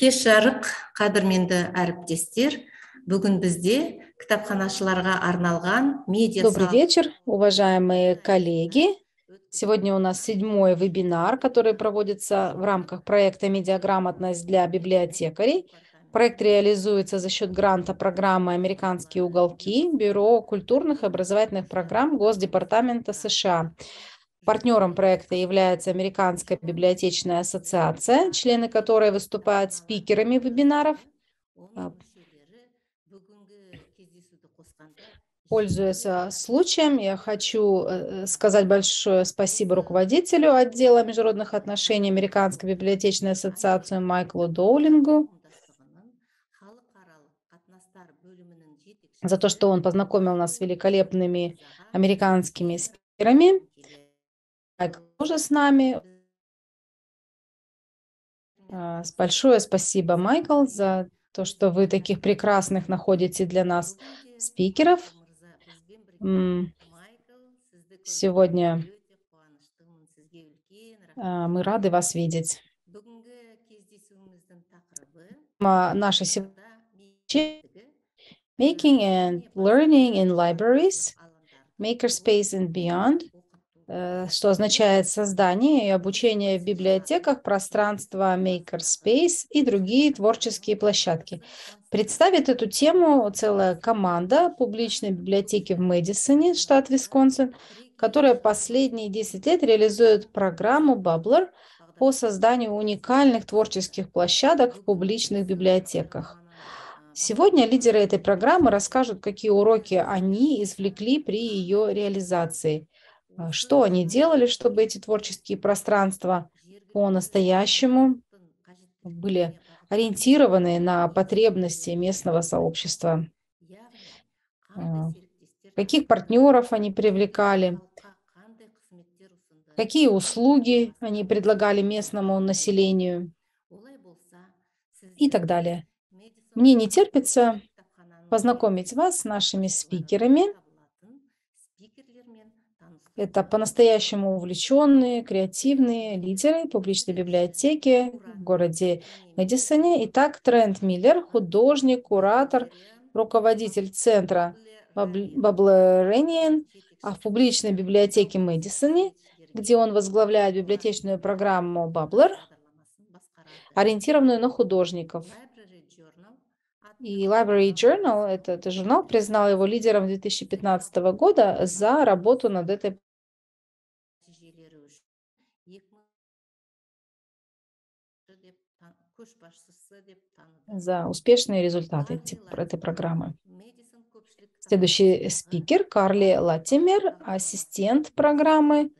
кеш жарық қадірменді әріптестер бүгін бізде кітапханашыларға арналған медиа добрый вечер уважаемые коллеги сегодня у нас седьмой вебинар который проводится в рамках проекта медиаграмотность для библиотекарей Проект реализуется за счет гранта программы «Американские уголки» Бюро культурных и образовательных программ Госдепартамента США. Партнером проекта является Американская библиотечная ассоциация, члены которой выступают спикерами вебинаров. А, пользуясь а, случаем, я хочу э, э, сказать большое спасибо руководителю отдела международных отношений Американской библиотечной ассоциации Майклу Доулингу за то, что он познакомил нас с великолепными американскими спикерами тоже с нами. А, большое спасибо, Майкл, за то, что вы таких прекрасных находите для нас спикеров. Сегодня а, мы рады вас видеть. А, наша Making and Learning in Libraries, Makerspace and Beyond – Э, что означает создание и обучение в библиотеках, пространство Makerspace и другие творческие площадки. Представит эту тему целая команда публичной библиотеки в Мэдисоне, штат Висконсин, которая последние 10 лет реализует программу Bubbler по созданию уникальных творческих площадок в публичных библиотеках. Сегодня лидеры этой программы расскажут, какие уроки они извлекли при ее реализации – а что они делали, чтобы эти творческие пространства по-настоящему были ориентированы на потребности местного сообщества, а каких партнеров они привлекали, какие услуги они предлагали местному населению и так далее. Мне не терпится познакомить вас с нашими спикерами. Это по-настоящему увлеченные, креативные лидеры публичной библиотеки в городе Мэдисоне. Итак, Трент Миллер, художник, куратор, руководитель центра Баблерениен, а в публичной библиотеке Мэдисоне, где он возглавляет библиотечную программу Баблер, ориентированную на художников. И Library Journal, это, это журнал, признал его лидером 2015 года за работу над этой за успешные результаты этой программы. Следующий спикер Карли Латимер, ассистент программы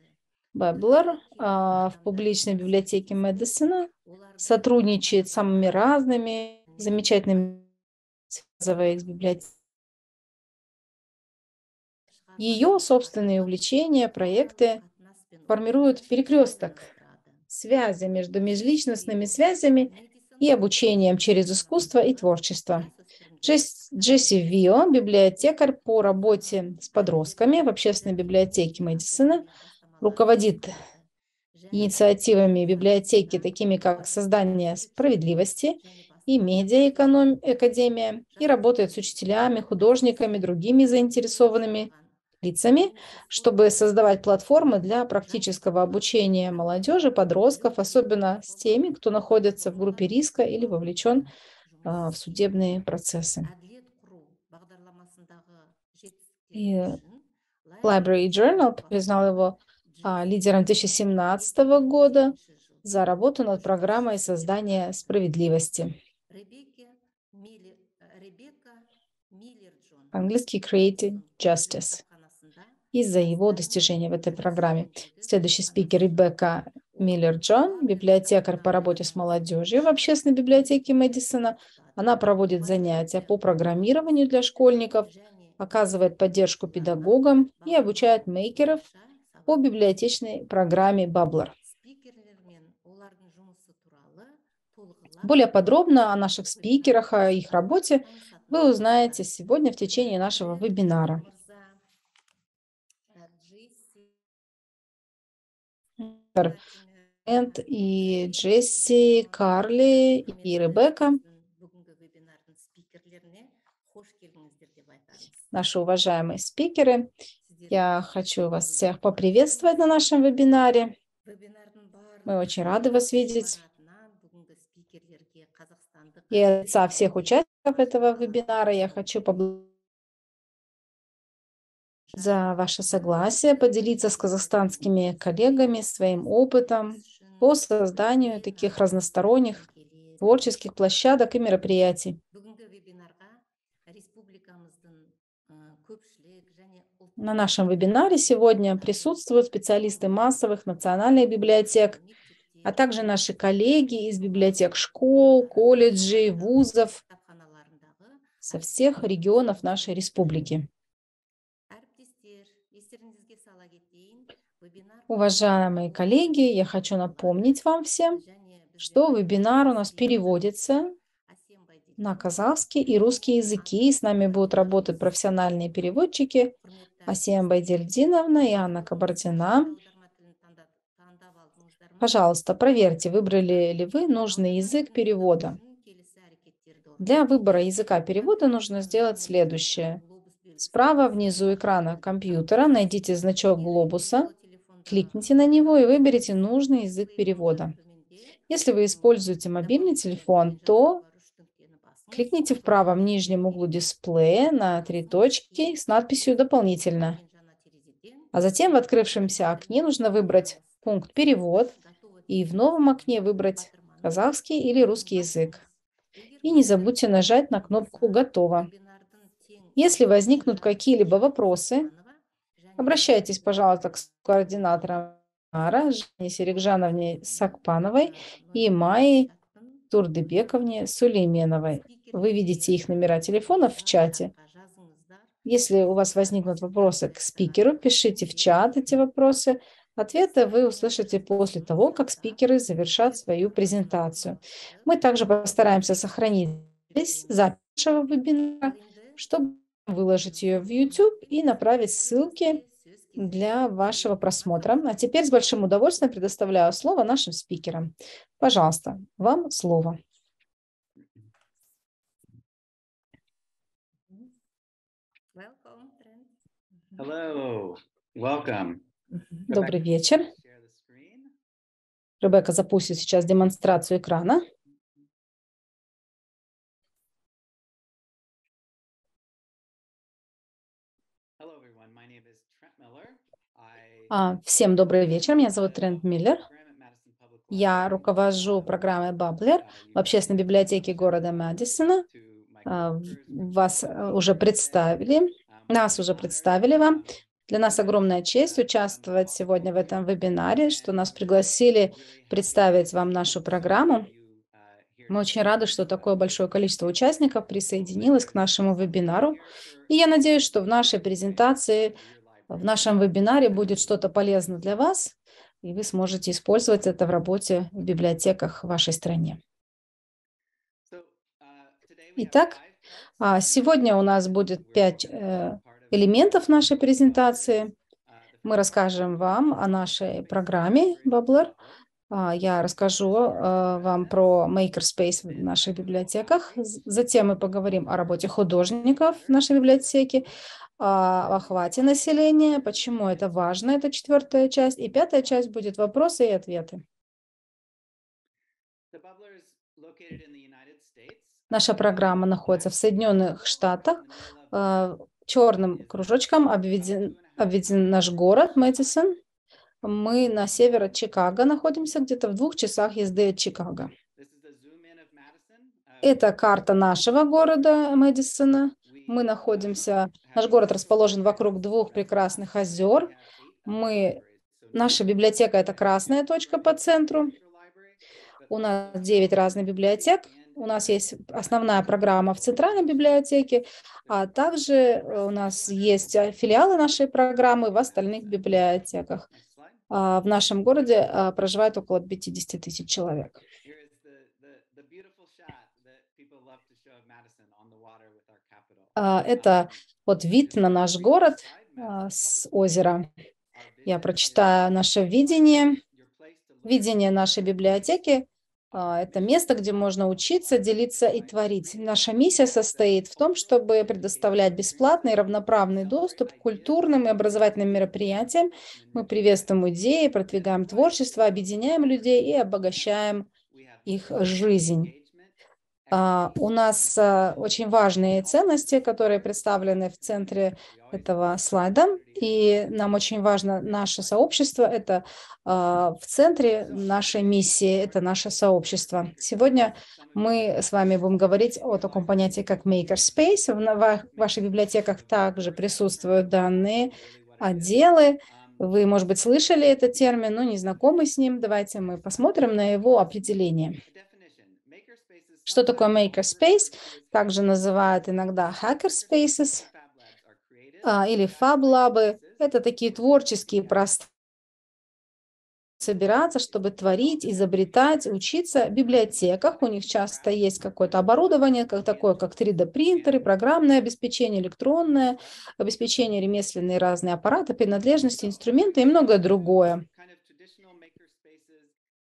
Беблер а, в публичной библиотеке Медисона, сотрудничает с самыми разными замечательными связываясь с библиотекой. Ее собственные увлечения, проекты формируют перекресток – связи между межличностными связями и обучением через искусство и творчество. Джесси Вио, библиотекарь по работе с подростками в общественной библиотеке Мэдисона, руководит инициативами библиотеки, такими как создание справедливости и медиа-академия, и работает с учителями, художниками, другими заинтересованными лицами, чтобы создавать платформы для практического обучения молодежи, подростков, особенно с теми, кто находится в группе риска или вовлечен а, в судебные процессы. И Library Journal признал его а, лидером 2017 года за работу над программой создания справедливости. Английский Creating Justice из-за его достижения в этой программе. Следующий спикер Ребекка Миллер-Джон, библиотекарь по работе с молодежью в общественной библиотеке Мэдисона. Она проводит занятия по программированию для школьников, оказывает поддержку педагогам и обучает мейкеров по библиотечной программе Баблер. Более подробно о наших спикерах, о их работе вы узнаете сегодня в течение нашего вебинара. Энд и Джесси, Карли и Ребекка. Наши уважаемые спикеры, я хочу вас всех поприветствовать на нашем вебинаре. Мы очень рады вас видеть. И от лица всех участников этого вебинара я хочу поблагодарить за ваше согласие поделиться с казахстанскими коллегами своим опытом по созданию таких разносторонних творческих площадок и мероприятий. На нашем вебинаре сегодня присутствуют специалисты массовых национальных библиотек, а также наши коллеги из библиотек школ, колледжей, вузов со всех регионов нашей республики. Уважаемые коллеги, я хочу напомнить вам всем, что вебинар у нас переводится на казахский и русский языки. И с нами будут работать профессиональные переводчики Асия Байдельдиновна и Анна Кабардина. Пожалуйста, проверьте, выбрали ли вы нужный язык перевода. Для выбора языка перевода нужно сделать следующее. Справа внизу экрана компьютера найдите значок глобуса – кликните на него и выберите нужный язык перевода. Если вы используете мобильный телефон, то кликните в правом нижнем углу дисплея на три точки с надписью «Дополнительно». А затем в открывшемся окне нужно выбрать пункт «Перевод» и в новом окне выбрать казахский или русский язык. И не забудьте нажать на кнопку «Готово». Если возникнут какие-либо вопросы, Обращайтесь, пожалуйста, к координаторам Нара, Жене Серикжановне Сакпановой и Майи Турдыбековне Сулейменовой. Вы видите их номера телефонов в чате. Если у вас возникнут вопросы к спикеру, пишите в чат эти вопросы. Ответы вы услышите после того, как спикеры завершат свою презентацию. Мы также постараемся сохранить запись нашего вебинара, чтобы выложить ее в YouTube и направить ссылки для вашего просмотра. А теперь с большим удовольствием предоставляю слово нашим спикерам. Пожалуйста, вам слово. Hello, welcome. Добрый вечер. Ребекка запустит сейчас демонстрацию экрана. А, всем добрый вечер. Меня зовут Трент Миллер. Я руковожу программой Баблер в общественной библиотеке города Мэдисона. А, вас э, уже представили, нас уже представили вам. Для нас огромная честь участвовать сегодня в этом вебинаре, что нас пригласили представить вам нашу программу. Мы очень рады, что такое большое количество участников присоединилось к нашему вебинару. И я надеюсь, что в нашей презентации в нашем вебинаре будет что-то полезно для вас, и вы сможете использовать это в работе в библиотеках в вашей стране. Uh, Итак, а, сегодня у нас будет пять э, элементов нашей презентации. Uh, мы расскажем вам о нашей программе Bubbler. А, я расскажу э, вам про Makerspace в наших библиотеках. Затем мы поговорим о работе художников в нашей библиотеке, а, охвате населения, почему это важно, это четвертая часть, и пятая часть будет вопросы и ответы. Наша программа находится в Соединенных Штатах. А, Черным кружочком обведен, обведен наш город Мэдисон. Мы на север от Чикаго находимся, где-то в двух часах езды от Чикаго. Это карта нашего города Мэдисона. Мы находимся Наш город расположен вокруг двух прекрасных озер. Мы, наша библиотека – это красная точка по центру. У нас 9 разных библиотек. У нас есть основная программа в центральной библиотеке, а также э, у нас есть филиалы нашей программы в остальных библиотеках. А, в нашем городе а, проживает около 50 тысяч человек. А, это вот вид на наш город а, с озера. Я прочитаю наше видение, видение нашей библиотеки. А, это место, где можно учиться, делиться и творить. Наша миссия состоит в том, чтобы предоставлять бесплатный и равноправный доступ к культурным и образовательным мероприятиям. Мы приветствуем идеи, продвигаем творчество, объединяем людей и обогащаем их жизнь. А, у нас а, очень важные ценности, которые представлены в центре этого слайда, и нам очень важно наше сообщество. Это а, в центре нашей миссии, это наше сообщество. Сегодня мы с вами будем говорить о таком понятии, как makerspace. В ваших библиотеках также присутствуют данные отделы. Вы, может быть, слышали этот термин, но не знакомы с ним. Давайте мы посмотрим на его определение. Что такое makerspace? Также называют иногда hackerspaces а, или фаблабы. Это такие творческие пространства собираться, чтобы творить, изобретать, учиться в библиотеках. У них часто есть какое-то оборудование, как такое, как 3D-принтеры, программное обеспечение, электронное обеспечение, ремесленные разные аппараты, принадлежности, инструменты и многое другое.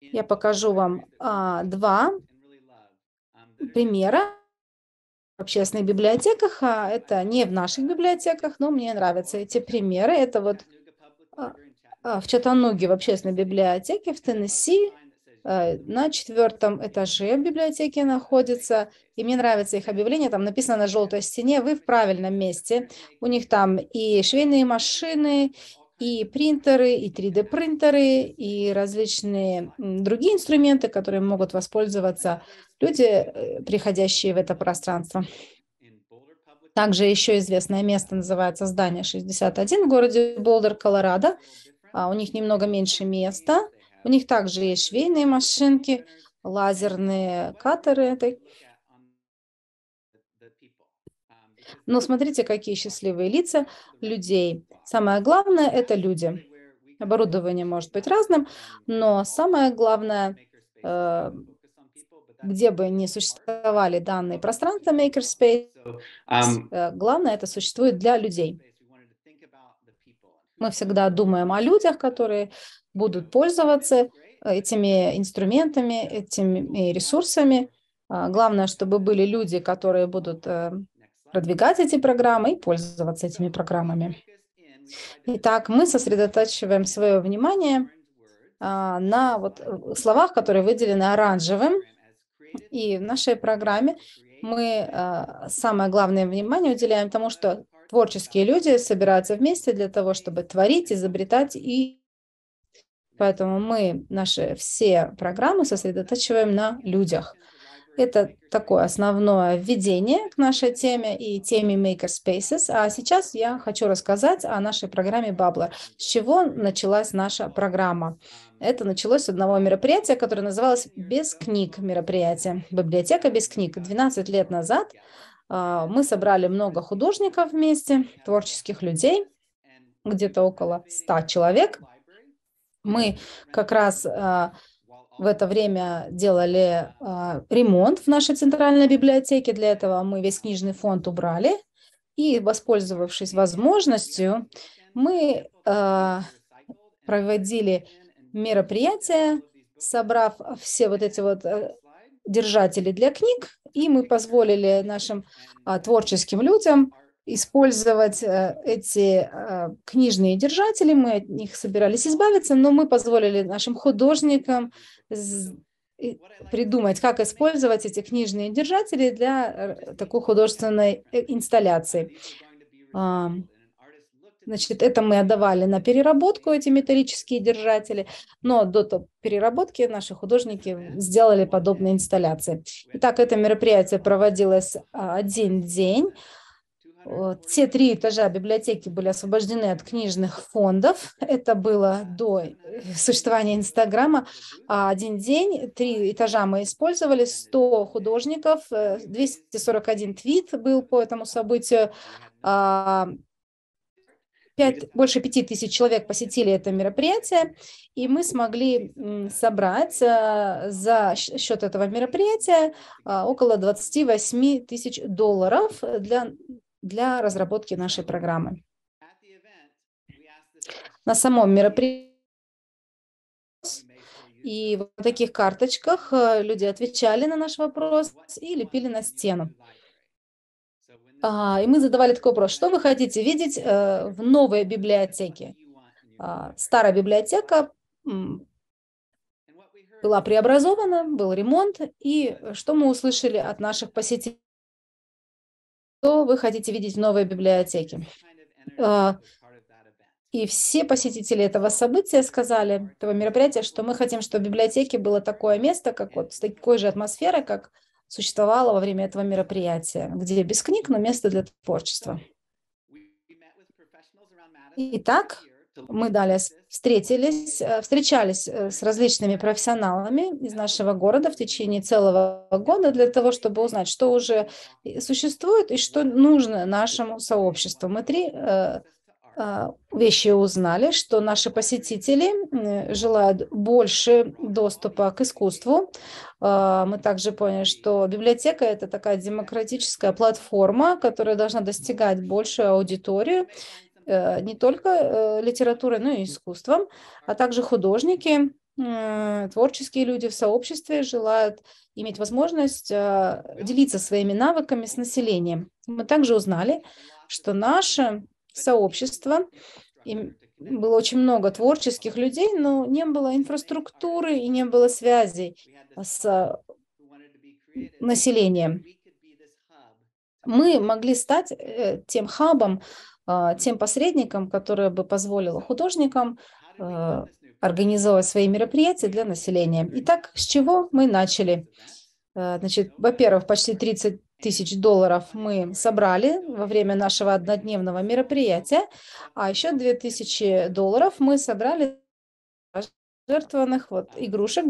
Я покажу вам а, два примера в общественных библиотеках. а Это не в наших библиотеках, но мне нравятся эти примеры. Это вот а, а, в Чатануге в общественной библиотеке в Теннесси а, на четвертом этаже библиотеки находится, и мне нравится их объявление, там написано на желтой стене, вы в правильном месте. У них там и швейные машины, и принтеры, и 3D-принтеры, и различные другие инструменты, которые могут воспользоваться люди, э, приходящие в это пространство. Также еще известное место называется здание 61 в городе Болдер, Колорадо. А, у них немного меньше места. У них также есть швейные машинки, лазерные катеры. Но смотрите, какие счастливые лица людей. Самое главное – это люди. Оборудование может быть разным, но самое главное э, где бы ни существовали данные пространства Makerspace, um, э, главное, это существует для людей. Мы всегда думаем о людях, которые будут пользоваться э, этими инструментами, этими ресурсами. А, главное, чтобы были люди, которые будут э, продвигать эти программы и пользоваться этими программами. Итак, мы сосредотачиваем свое внимание а, на вот словах, которые выделены оранжевым. И в нашей программе мы э, самое главное внимание уделяем тому, что творческие люди собираются вместе для того, чтобы творить, изобретать и Поэтому мы наши все программы сосредотачиваем на людях. Это такое основное введение к нашей теме и теме Makerspaces. А сейчас я хочу рассказать о нашей программе Babbler, с чего началась наша программа. Это началось с одного мероприятия, которое называлось «Без книг» мероприятие. Библиотека без книг. 12 лет назад а, мы собрали много художников вместе, творческих людей, где-то около 100 человек. Мы как раз а, в это время делали а, ремонт в нашей центральной библиотеке. Для этого мы весь книжный фонд убрали. И, воспользовавшись возможностью, мы проводили мероприятие, собрав все вот эти вот э, держатели для книг, и мы позволили нашим а, творческим людям использовать э, эти э, книжные держатели. Мы от них собирались избавиться, но мы позволили нашим художникам придумать, как использовать эти книжные держатели для такой художественной инсталляции. А, Значит, это мы отдавали на переработку эти металлические держатели, но до переработки наши художники сделали подобные инсталляции. Итак, это мероприятие проводилось а, один день. Те три этажа библиотеки были освобождены от книжных фондов. Это было до э, существования Инстаграма. А один день, три этажа мы использовали, 100 художников, 241 э, твит был по этому событию. А, 5, больше пяти тысяч человек посетили это мероприятие, и мы смогли собрать э, за счет этого мероприятия э, около 28 тысяч долларов для, для разработки нашей программы. На самом мероприятии и в таких карточках э, люди отвечали на наш вопрос и лепили на стену. А, и мы задавали такой вопрос, что вы хотите видеть э, в новой библиотеке? А, старая библиотека была преобразована, был ремонт, и что мы услышали от наших посетителей? Что вы хотите видеть в новой библиотеке? А, и все посетители этого события сказали, этого мероприятия, что мы хотим, чтобы в библиотеке было такое место, как вот с такой же атмосферой, как существовало во время этого мероприятия, где без книг, но место для творчества. Итак, мы далее встретились, э, встречались э, с различными профессионалами из нашего города в течение целого года для того, чтобы узнать, что уже существует и что нужно нашему сообществу. Мы три э, а, вещи узнали, что наши посетители желают больше доступа к искусству. А, мы также поняли, что библиотека – это такая демократическая платформа, которая должна достигать большую аудиторию э, не только э, литературой, но и искусством, а также художники, э, творческие люди в сообществе желают иметь возможность а, делиться своими навыками с населением. Мы также узнали, что наши сообщества. И было очень много творческих людей, но не было инфраструктуры и не было связей с населением. Мы могли стать э, тем хабом, а, тем посредником, который бы позволило художникам э, организовать свои мероприятия для населения. Итак, с чего мы начали? Э, значит, во-первых, почти 30 тысяч долларов мы собрали во время нашего однодневного мероприятия, а еще 2000 долларов мы собрали жертвованных вот игрушек,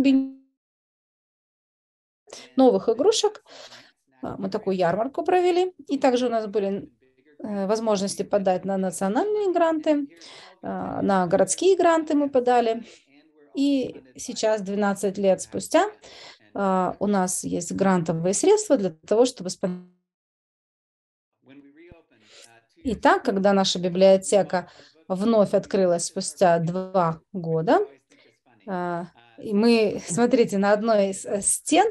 новых игрушек. А, мы такую ярмарку провели. И также у нас были э, возможности подать на национальные гранты, а, на городские гранты мы подали. И сейчас, 12 лет спустя, а, у нас есть грантовые средства для того, чтобы... и так, когда наша библиотека вновь открылась спустя два года, а, и мы, смотрите, на одной из э, стен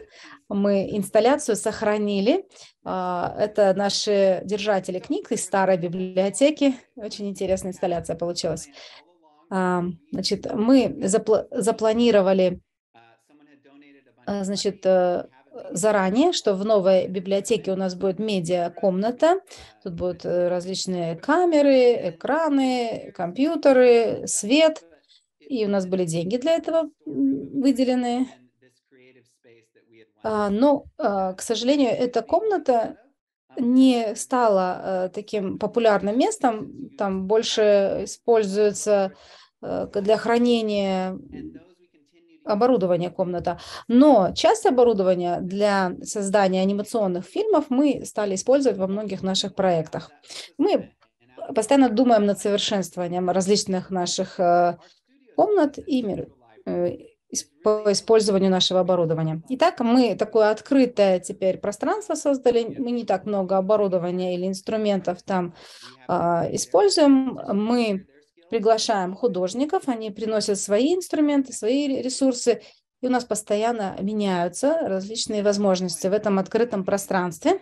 мы инсталляцию сохранили. А, это наши держатели книг из старой библиотеки. Очень интересная инсталляция получилась. Значит, мы запланировали Э, значит, э, заранее, что в новой библиотеке у нас будет медиа-комната. Тут будут э, различные камеры, экраны, компьютеры, свет. И у нас были деньги для этого выделены. А, но, а, к сожалению, эта комната не стала таким популярным местом. Там больше используется для хранения оборудование комната. Но часть оборудования для создания анимационных фильмов мы стали использовать во многих наших проектах. Мы постоянно думаем над совершенствованием различных наших э, комнат и мир э, по использованию нашего оборудования. Итак, мы такое открытое теперь пространство создали. Мы не так много оборудования или инструментов там э, используем. Мы приглашаем художников, они приносят свои инструменты, свои ресурсы, и у нас постоянно меняются различные возможности в этом открытом пространстве.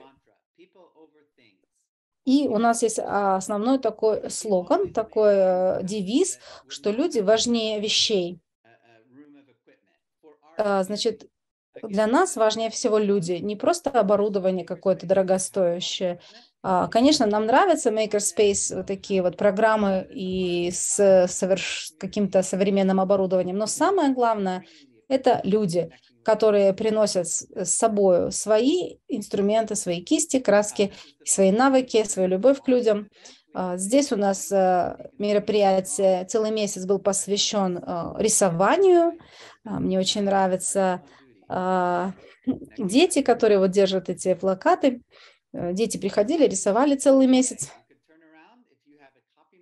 И у нас есть а, основной такой слоган, такой э, девиз, что люди важнее вещей. А, значит, для нас важнее всего люди, не просто оборудование какое-то дорогостоящее, а, конечно, нам нравятся Makerspace, вот э, такие вот программы и с соверш... каким-то современным оборудованием, но самое главное – это люди, которые приносят с собой свои инструменты, свои кисти, краски, свои навыки, свою любовь к людям. А, здесь у нас э, мероприятие целый месяц был посвящен э, рисованию. А, мне очень нравятся дети, которые вот держат эти плакаты Э, дети приходили, рисовали целый месяц.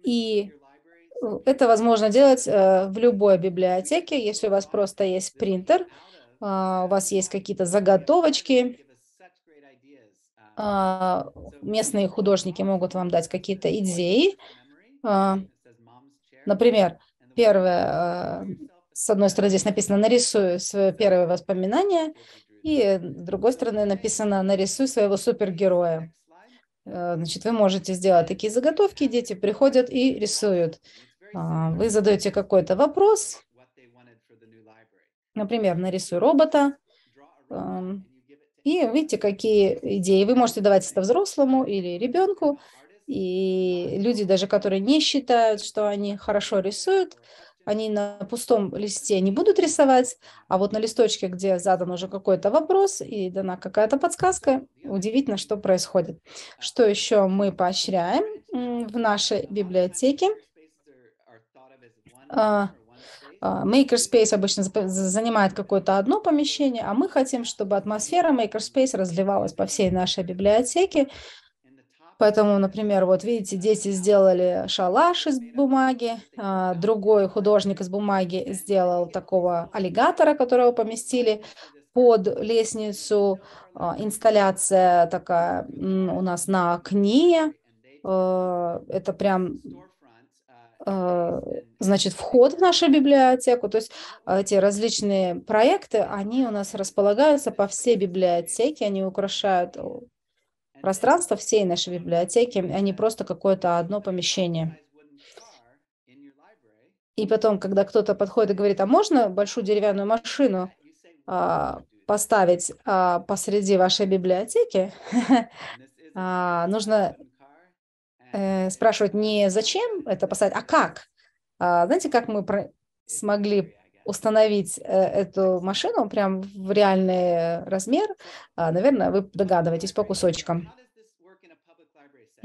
И э, это возможно делать э, в любой библиотеке, если у вас просто есть принтер, а, у вас есть какие-то заготовочки, а, местные художники могут вам дать какие-то идеи. А, например, первое, с одной стороны здесь написано «нарисую свое первое воспоминание», и, с другой стороны, написано «нарисуй своего супергероя». Э, значит, вы можете сделать такие заготовки, дети приходят и рисуют. А, вы задаете какой-то вопрос, например, нарисуй робота, эм, и видите, какие идеи. Вы можете давать это взрослому или ребенку, и люди, даже которые не считают, что они хорошо рисуют, они на пустом листе не будут рисовать, а вот на листочке, где задан уже какой-то вопрос и дана какая-то подсказка, удивительно, что происходит. Что еще мы поощряем в нашей библиотеке? А, а, Makerspace обычно занимает какое-то одно помещение, а мы хотим, чтобы атмосфера Makerspace разливалась по всей нашей библиотеке, Поэтому, например, вот видите, дети сделали шалаш из бумаги, а, другой художник из бумаги сделал такого аллигатора, которого поместили под лестницу. А, инсталляция такая у нас на окне. А, это прям значит, вход в нашу библиотеку. То есть эти различные проекты, они у нас располагаются по всей библиотеке, они украшают пространство всей нашей библиотеки, а не просто какое-то одно помещение. И потом, когда кто-то подходит и говорит, а можно большую деревянную машину а, поставить а, посреди вашей библиотеки, а, нужно э, спрашивать не зачем это поставить, а как. А, знаете, как мы смогли установить э, эту машину прям в реальный размер, а, наверное, вы догадываетесь по кусочкам.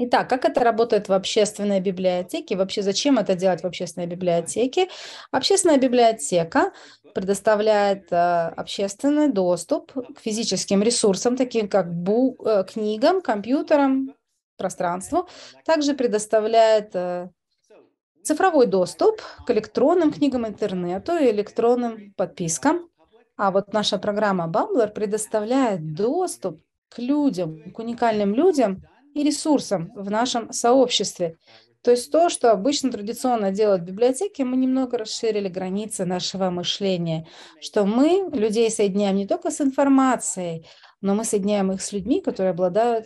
Итак, как это работает в общественной библиотеке? Вообще, зачем это делать в общественной библиотеке? Общественная библиотека предоставляет э, общественный доступ к физическим ресурсам, таким как бу э, книгам, компьютерам, пространству. Также предоставляет Цифровой доступ к электронным книгам интернету и электронным подпискам. А вот наша программа Bambler предоставляет доступ к людям, к уникальным людям и ресурсам в нашем сообществе. То есть то, что обычно традиционно делают библиотеки, мы немного расширили границы нашего мышления, что мы людей соединяем не только с информацией, но мы соединяем их с людьми, которые обладают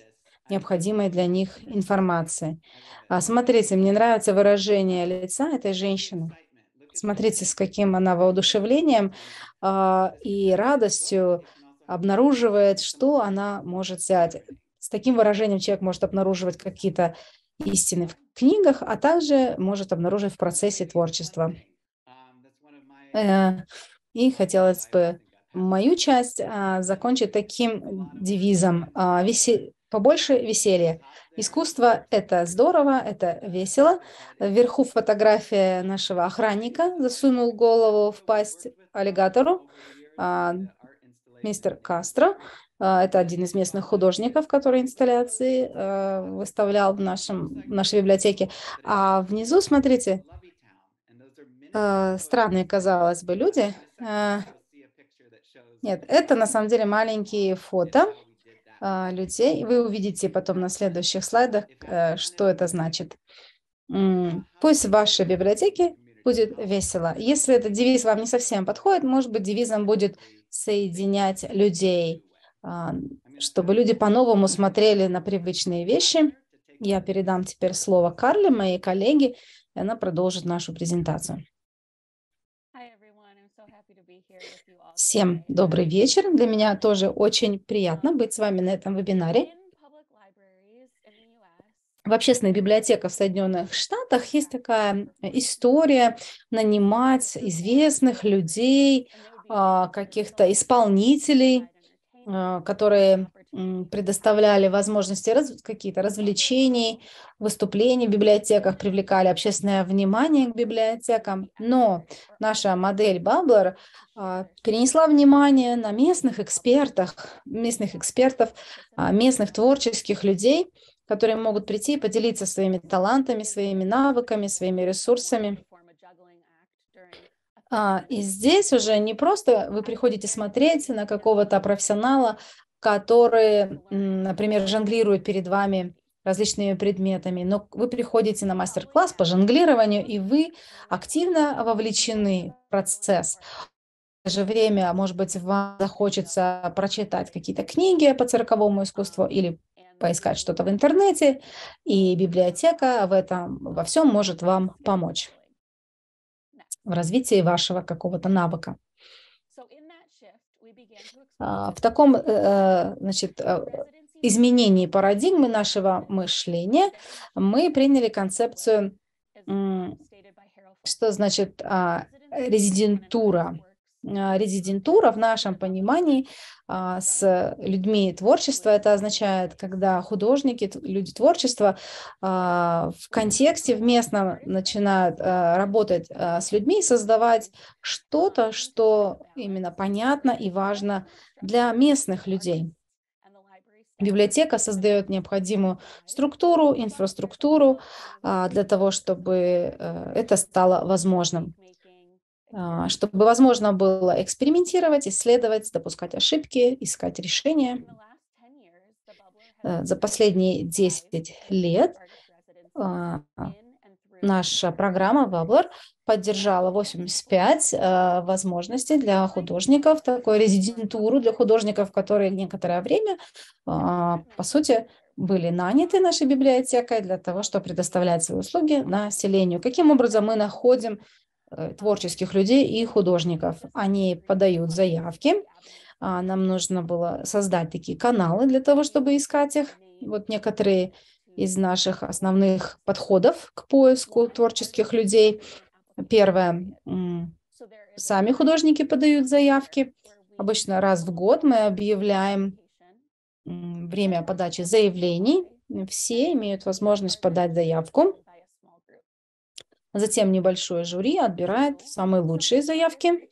необходимой для них информации. А смотрите, мне нравится выражение лица этой женщины. Смотрите, с каким она воодушевлением а, и радостью обнаруживает, что она может взять. С таким выражением человек может обнаруживать какие-то истины в книгах, а также может обнаружить в процессе творчества. Э, и хотелось бы мою часть а, закончить таким девизом. А, Весел побольше веселья. Искусство – это здорово, это весело. Вверху фотография нашего охранника засунул голову в пасть аллигатору, а, мистер Кастро. А, это один из местных художников, который инсталляции а, выставлял в, нашем, в нашей библиотеке. А внизу, смотрите, а, странные, казалось бы, люди. А, нет, это на самом деле маленькие фото а, людей. вы увидите потом на следующих слайдах, э, что это значит. Пусть в вашей библиотеке будет весело. Если этот девиз вам не совсем подходит, может быть, девизом будет соединять людей, а, чтобы люди по-новому смотрели на привычные вещи. Я передам теперь слово Карле, моей коллеге, и она продолжит нашу презентацию. Всем добрый вечер. Для меня тоже очень приятно быть с вами на этом вебинаре. В общественных библиотеках в Соединенных Штатах есть такая история нанимать известных людей, а, каких-то исполнителей, а, которые предоставляли возможности раз, какие-то развлечений, выступлений в библиотеках, привлекали общественное внимание к библиотекам. Но наша модель Баблер а, перенесла внимание на местных экспертов, местных экспертов, а, местных творческих людей, которые могут прийти и поделиться своими талантами, своими навыками, своими ресурсами. А, и здесь уже не просто вы приходите смотреть на какого-то профессионала, которые, например, жонглируют перед вами различными предметами, но вы приходите на мастер-класс по жонглированию, и вы активно вовлечены в процесс. В то же время, может быть, вам захочется прочитать какие-то книги по цирковому искусству или поискать что-то в интернете, и библиотека в этом во всем может вам помочь в развитии вашего какого-то навыка. А, в таком э, э, значит, э, изменении парадигмы нашего мышления мы приняли концепцию, что значит а, резидентура а, резидентура в нашем понимании а, с людьми творчества. Это означает, когда художники, люди творчества а, в контексте в местном начинают работать с людьми и создавать что-то, что именно понятно и важно для местных людей. Библиотека создает необходимую структуру, инфраструктуру для того, чтобы э, это стало возможным. А, чтобы возможно было экспериментировать, исследовать, допускать ошибки, искать решения. Э, за последние 10 лет а, наша программа Webler поддержала 85 э, возможностей для художников, такую резидентуру для художников, которые некоторое время, а, по сути, были наняты нашей библиотекой для того, чтобы предоставлять свои услуги населению. Каким образом мы находим Э, творческих людей и художников. Они подают заявки. А, нам нужно было создать такие каналы для того, чтобы искать их. Вот некоторые из наших основных подходов к поиску творческих людей. Первое, сами художники подают заявки. Обычно раз в год мы объявляем время подачи заявлений. Все имеют возможность подать заявку. Затем небольшое жюри отбирает самые лучшие заявки.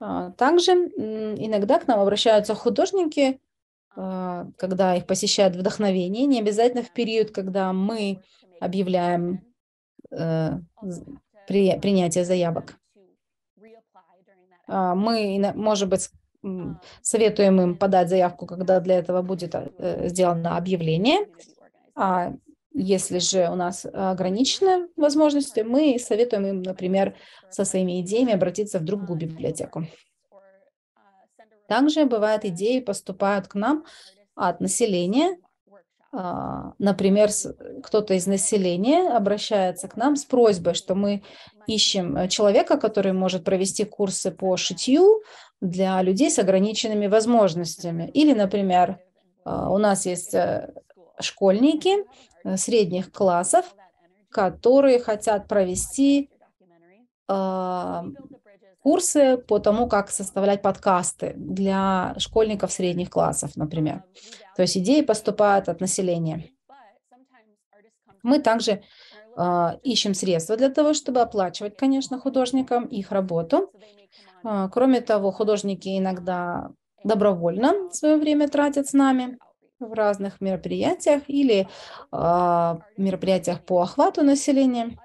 А, также иногда к нам обращаются художники, а, когда их посещает вдохновение, не обязательно в период, когда мы объявляем э, при принятие заявок. А, мы, может быть, советуем им подать заявку, когда для этого будет э, сделано объявление. Если же у нас а, ограничены возможности, мы советуем им, например, со своими идеями обратиться в другую библиотеку. Также бывают идеи поступают к нам от населения. А, например, кто-то из населения обращается к нам с просьбой, что мы ищем э, человека, который может провести курсы по шитью для людей с ограниченными возможностями. Или, например, а, у нас есть э, школьники э, средних классов, которые хотят провести а, курсы по тому, как составлять подкасты для школьников средних классов, например. То есть идеи поступают от населения. Мы также э, ищем средства для того, чтобы оплачивать, конечно, художникам их работу. Э, кроме того, художники иногда добровольно свое время тратят с нами в разных мероприятиях или э, мероприятиях по охвату населения.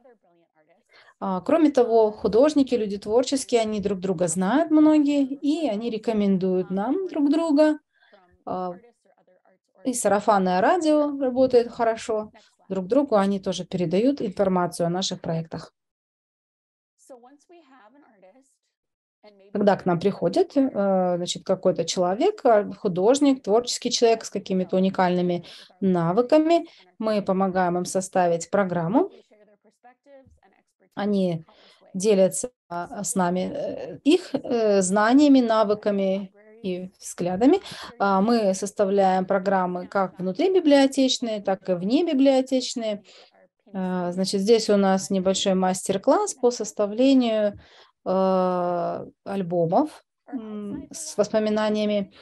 А, кроме того, художники, люди творческие, они друг друга знают многие, и они рекомендуют нам друг друга. А, и сарафанное радио работает хорошо. Друг другу они тоже передают информацию о наших проектах когда к нам приходит э, значит, какой-то человек, а, художник, творческий человек с какими-то уникальными навыками, мы помогаем им составить программу. Они делятся а, с нами э, их э, знаниями, навыками и взглядами. А, мы составляем программы как внутри библиотечные, так и вне библиотечные. Значит, здесь у нас небольшой мастер-класс по составлению Э, альбомов с воспоминаниями.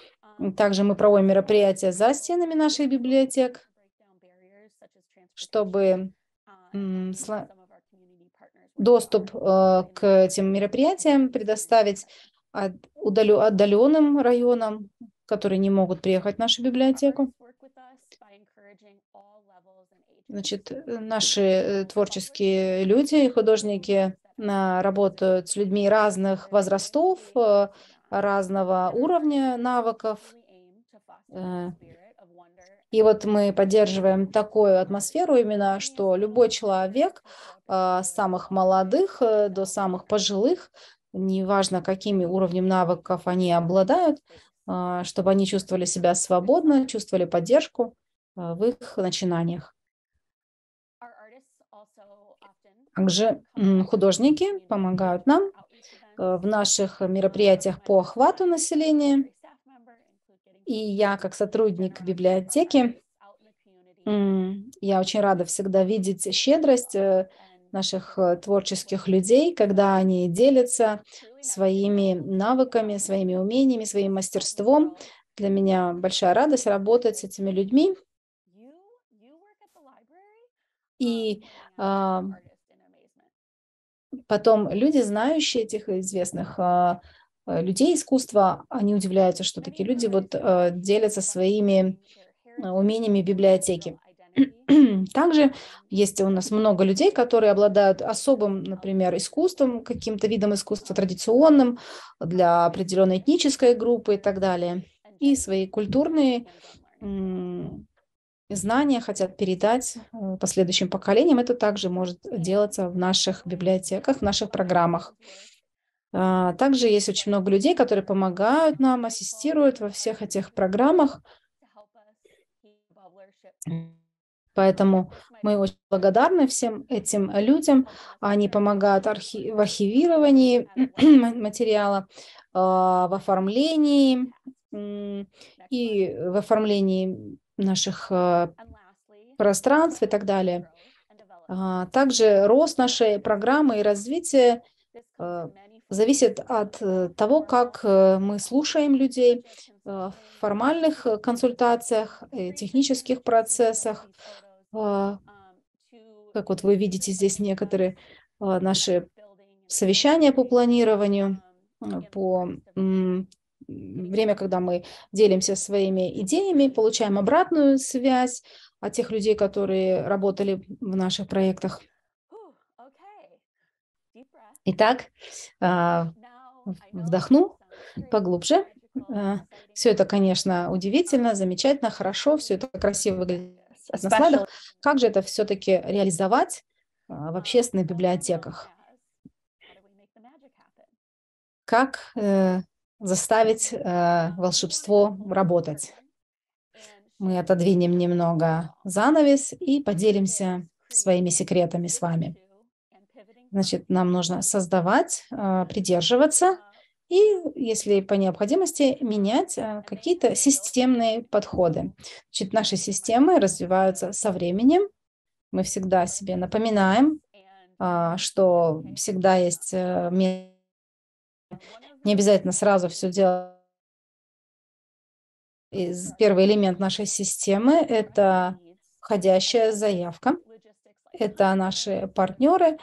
Также мы проводим мероприятия за стенами наших библиотек, чтобы доступ э, к этим мероприятиям предоставить отдаленным районам, которые не могут приехать в нашу библиотеку. Значит, э, наши творческие люди, и художники работают с людьми разных возрастов, э, разного уровня навыков. Э, и вот мы поддерживаем такую атмосферу именно, что любой человек, э, с самых молодых до самых пожилых, неважно, какими уровнем навыков они обладают, чтобы они чувствовали себя свободно, чувствовали поддержку в их начинаниях. Также художники помогают нам э, в наших мероприятиях по охвату населения. И я, как сотрудник библиотеки, я очень рада всегда видеть щедрость э, наших э, творческих людей, когда они делятся своими навыками, своими умениями, своим мастерством. Для меня большая радость работать с этими людьми. И а, Потом люди, знающие этих известных а, а, людей искусства, они удивляются, что такие люди вот а, делятся своими умениями библиотеки. Также есть у нас много людей, которые обладают особым, например, искусством, каким-то видом искусства традиционным для определенной этнической группы и так далее. И свои культурные знания хотят передать э, последующим поколениям, это также может делаться в наших библиотеках, в наших программах. А, также есть очень много людей, которые помогают нам, ассистируют во всех этих программах. Поэтому мы очень благодарны всем этим людям. Они помогают архи в архивировании материала, а, в оформлении и в оформлении наших э, пространств и так далее. А, также рост нашей программы и развитие э, зависит от э, того, как мы слушаем людей в формальных консультациях, технических процессах. А, um, как вот вы видите здесь некоторые а, наши совещания по планированию, um, по время, когда мы делимся своими идеями, получаем обратную связь от тех людей, которые работали в наших проектах. Итак, а, вдохну поглубже. А, все это, конечно, удивительно, замечательно, хорошо, все это красиво выглядит на слайдах. Как же это все-таки реализовать а, в общественных библиотеках? Как э, заставить э, волшебство работать. Мы отодвинем немного занавес и поделимся своими секретами с вами. Значит, нам нужно создавать, э, придерживаться и, если по необходимости, менять э, какие-то системные подходы. Значит, наши системы развиваются со временем. Мы всегда себе напоминаем, э, что всегда есть место э, не обязательно сразу все делать. И первый элемент нашей системы – это входящая заявка. Это наши партнеры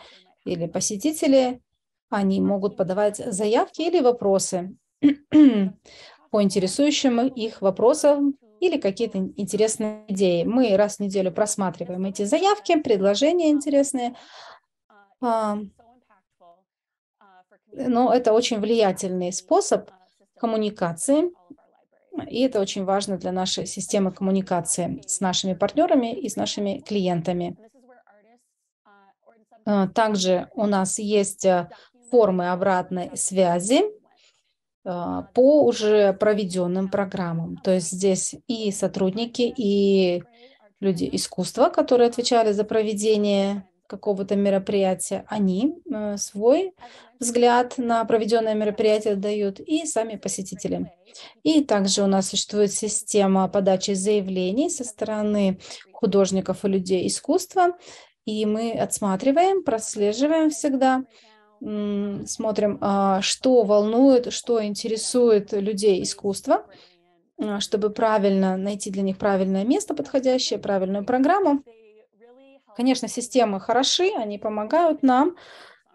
или посетители. Они могут подавать заявки или вопросы по интересующим их вопросам или какие-то интересные идеи. Мы раз в неделю просматриваем эти заявки, предложения интересные, а, но это очень влиятельный способ коммуникации, и это очень важно для нашей системы коммуникации с нашими партнерами и с нашими клиентами. А, также у нас есть а, формы обратной связи а, по уже проведенным программам. То есть здесь и сотрудники, и люди искусства, которые отвечали за проведение какого-то мероприятия, они э, свой взгляд на проведенное мероприятие дают и сами посетители. И также у нас существует система подачи заявлений со стороны художников и людей искусства, и мы отсматриваем, прослеживаем всегда, смотрим, а, что волнует, что интересует людей искусства, а, чтобы правильно найти для них правильное место подходящее, правильную программу. Конечно, системы хороши, они помогают нам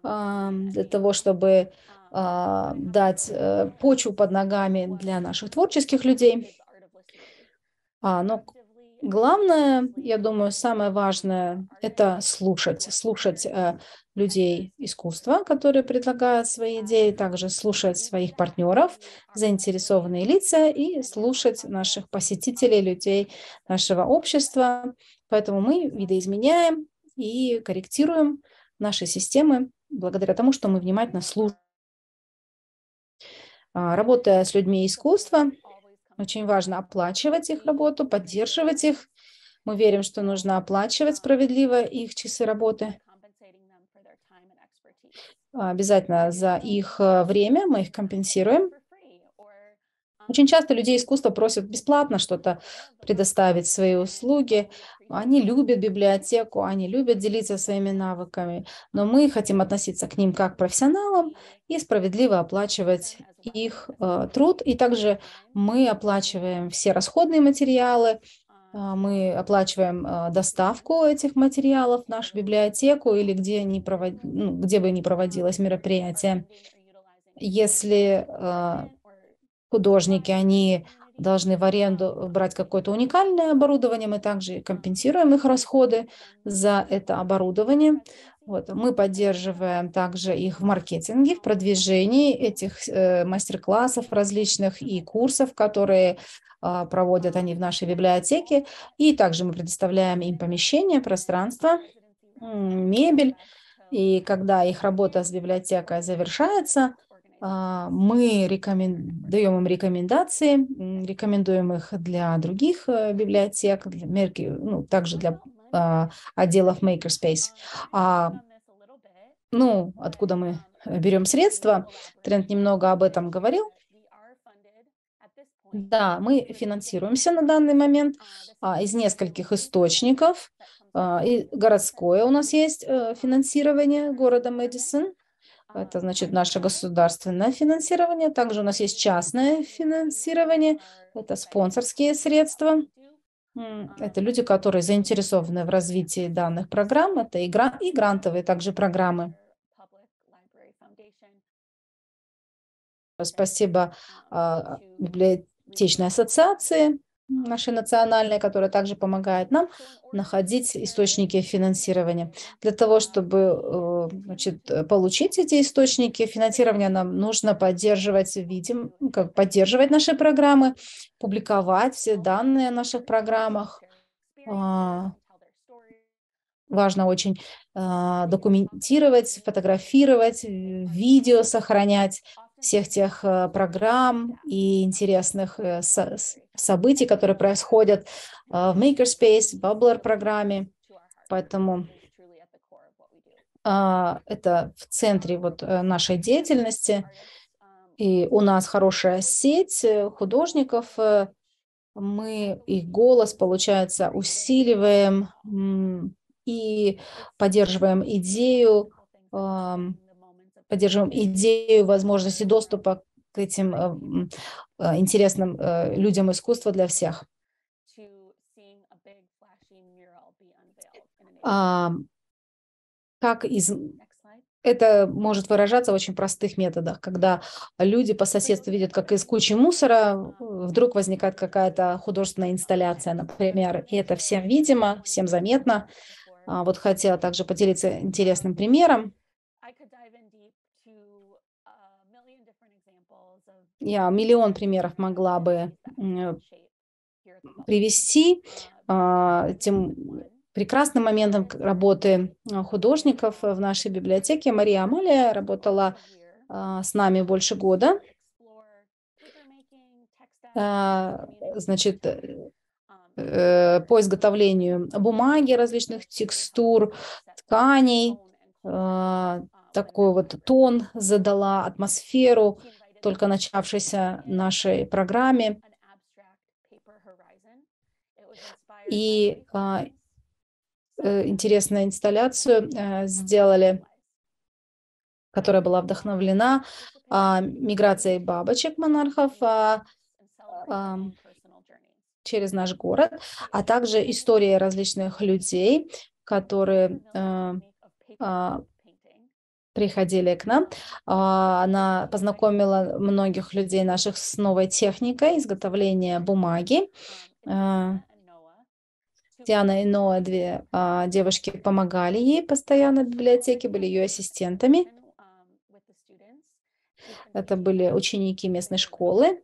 для того, чтобы а, дать э, почву под ногами для наших творческих людей. А, но Главное, я думаю, самое важное – это слушать. Слушать э, людей искусства, которые предлагают свои идеи, также слушать своих партнеров, заинтересованные лица и слушать наших посетителей, людей нашего общества. Поэтому мы видоизменяем и корректируем наши системы благодаря тому, что мы внимательно слушаем. А, работая с людьми искусства, очень важно оплачивать их работу, поддерживать их. Мы верим, что нужно оплачивать справедливо их часы работы. Обязательно за их э, время мы их компенсируем. Очень часто людей искусства просят бесплатно что-то предоставить, свои услуги. Они любят библиотеку, они любят делиться своими навыками, но мы хотим относиться к ним как к профессионалам и справедливо оплачивать их э, труд. И также мы оплачиваем все расходные материалы, э, мы оплачиваем э, доставку этих материалов в нашу библиотеку или где, не провод... ну, где бы ни проводилось мероприятие. Если э, художники, они должны в аренду брать какое-то уникальное оборудование, мы также компенсируем их расходы за это оборудование. Вот. Мы поддерживаем также их в маркетинге, в продвижении этих э, мастер-классов различных и курсов, которые э, проводят они в нашей библиотеке. И также мы предоставляем им помещение, пространство, мебель. И когда их работа с библиотекой завершается, а, мы рекомен... даем им рекомендации, рекомендуем их для других э, библиотек, для мерки, ну, также для а, отделов Makerspace. А, ну, откуда мы берем средства, Тренд немного об этом говорил. Да, мы финансируемся на данный момент а, из нескольких источников. А, и городское у нас есть а, финансирование города Мэдисон. Это значит наше государственное финансирование. Также у нас есть частное финансирование. Это спонсорские средства. Это люди, которые заинтересованы в развитии данных программ. Это и, гран и грантовые также программы. Спасибо а, библиотечной ассоциации нашей национальной, которая также помогает нам находить источники финансирования. Для того, чтобы э, значит, получить эти источники финансирования, нам нужно поддерживать, видим, ну, как поддерживать наши программы, публиковать все данные о наших программах. А, важно очень а, документировать, фотографировать, видео сохранять, всех тех э, программ и интересных э, событий, которые происходят э, в Makerspace, Bubbler-программе. Поэтому а, это в центре вот нашей деятельности. И у нас хорошая сеть художников. Мы их голос, получается, усиливаем и поддерживаем идею поддерживаем идею возможности доступа к этим э, э, интересным э, людям искусства для всех. А, как из... Это может выражаться в очень простых методах, когда люди по соседству видят, как из кучи мусора вдруг возникает какая-то художественная инсталляция, например, и это всем видимо, всем заметно. А, вот хотела также поделиться интересным примером. я миллион примеров могла бы привести а, тем прекрасным моментом работы а, художников в нашей библиотеке. Мария Амалия работала а, с нами больше года. Значит, э, по изготовлению бумаги, различных текстур, тканей, такой вот тон задала, атмосферу, только начавшейся нашей программе. И а, э, интересную инсталляцию а, сделали, которая была вдохновлена а, миграцией бабочек-монархов а, а, через наш город, а также истории различных людей, которые э, а, а, приходили к нам. А, она познакомила многих людей наших с новой техникой изготовления бумаги. А, Диана и Ноа, две а, девушки, помогали ей постоянно в библиотеке, были ее ассистентами. Это были ученики местной школы.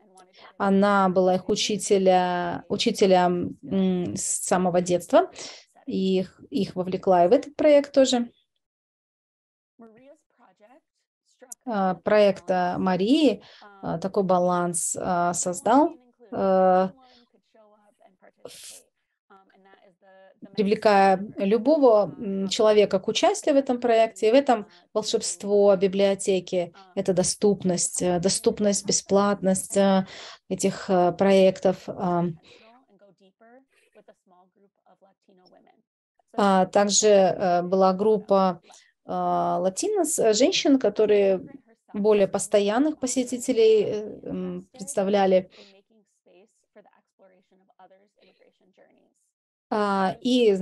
Она была их учителя, учителем с самого детства. И их, их вовлекла и в этот проект тоже. А, проекта Марии а, такой баланс а, создал, привлекая любого человека к участию в этом проекте. И в этом волшебство библиотеки – это доступность, э, доступность, бесплатность э, этих э, проектов. Также была группа а, латинос, э, женщин, которые более постоянных посетителей э, представляли. А, и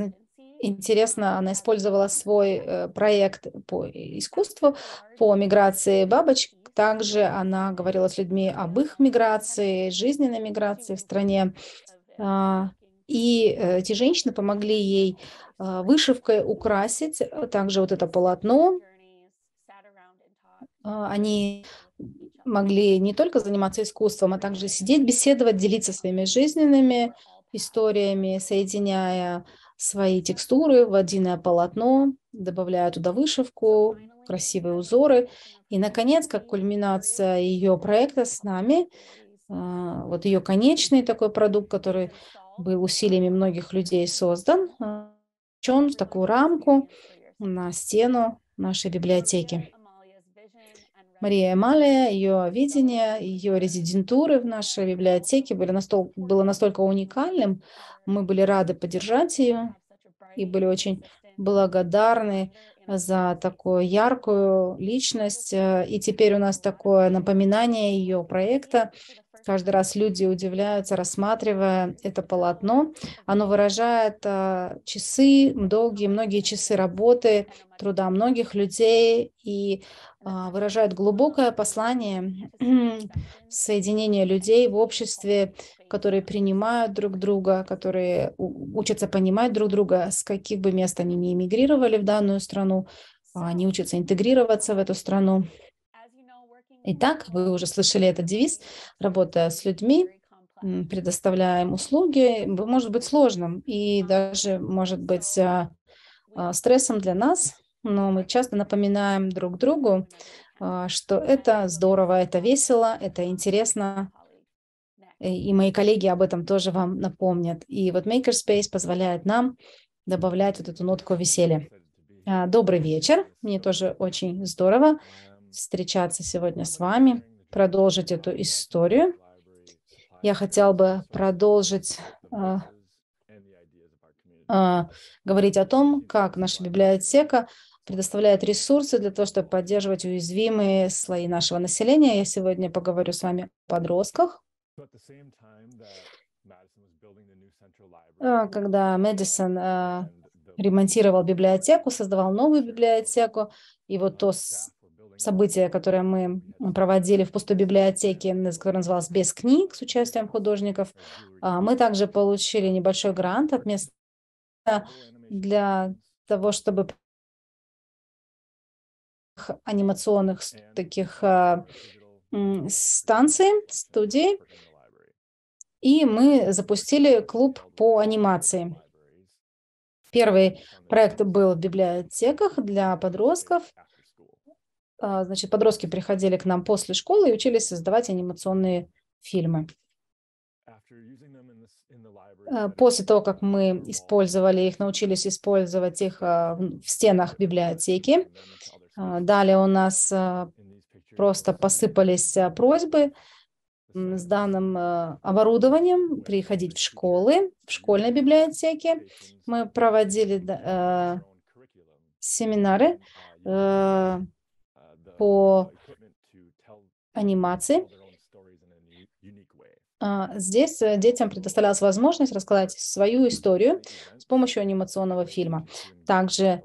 интересно, она использовала свой э, проект по искусству, по миграции бабочек. Также она говорила с людьми об их миграции, жизненной миграции в стране. А, и эти женщины помогли ей а, вышивкой украсить а, также вот это полотно. А, они могли не только заниматься искусством, а также сидеть, беседовать, делиться своими жизненными историями, соединяя свои текстуры в одинное полотно, добавляя туда вышивку, красивые узоры. И, наконец, как кульминация ее проекта с нами, вот ее конечный такой продукт, который был усилиями многих людей создан, э, включен в такую рамку на стену нашей библиотеки. Мария Эмалия, ее видение, ее резидентуры в нашей библиотеке были настолько, было настолько уникальным. Мы были рады поддержать ее и были очень благодарны за такую яркую личность. Э, и теперь у нас такое напоминание ее проекта Каждый раз люди удивляются, рассматривая это полотно. Оно выражает э, часы, долгие, многие часы работы, труда многих людей и э, выражает глубокое послание соединения людей в обществе, которые принимают друг друга, которые учатся понимать друг друга, с каких бы мест они ни эмигрировали в данную страну, а они учатся интегрироваться в эту страну. Итак, вы уже слышали этот девиз, работая с людьми, предоставляем услуги, может быть сложным и даже может быть а, а, стрессом для нас, но мы часто напоминаем друг другу, а, что это здорово, это весело, это интересно, и мои коллеги об этом тоже вам напомнят. И вот Makerspace позволяет нам добавлять вот эту нотку веселья. Добрый вечер, мне тоже очень здорово встречаться сегодня с вами, продолжить эту историю. Я хотел бы продолжить э, э, говорить о том, как наша библиотека предоставляет ресурсы для того, чтобы поддерживать уязвимые слои нашего населения. Я сегодня поговорю с вами о подростках. А, когда Мэдисон ремонтировал библиотеку, создавал новую библиотеку, и вот то событие, которое мы проводили в пустой библиотеке, которое называлось «Без книг» с участием художников. А, мы также получили небольшой грант от места для того, чтобы анимационных таких а, станций, студий, и мы запустили клуб по анимации. Первый проект был в библиотеках для подростков – а, значит, подростки приходили к нам после школы и учились создавать анимационные фильмы. А, после того, как мы использовали их, научились использовать их а, в стенах библиотеки, далее у нас просто посыпались просьбы с данным оборудованием приходить в школы, в школьной библиотеке. Мы проводили семинары uh, по анимации. А, здесь э, детям предоставлялась возможность рассказать свою историю с помощью анимационного фильма. Также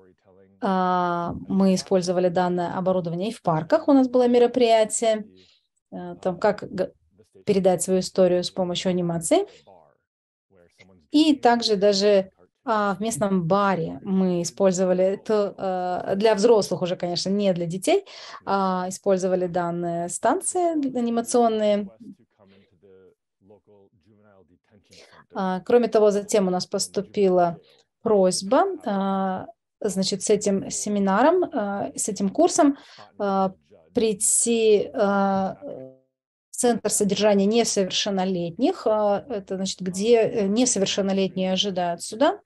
а, мы использовали данное оборудование и в парках у нас было мероприятие, э, um, там как передать свою историю с помощью анимации. И также даже а, в местном баре мы использовали, это э, для взрослых уже, конечно, не для детей, а использовали данные станции анимационные. А, кроме того, затем у нас поступила просьба, значит, с этим семинаром, с этим курсом прийти Центр содержания несовершеннолетних, а, это значит, где э, несовершеннолетние ожидают сюда.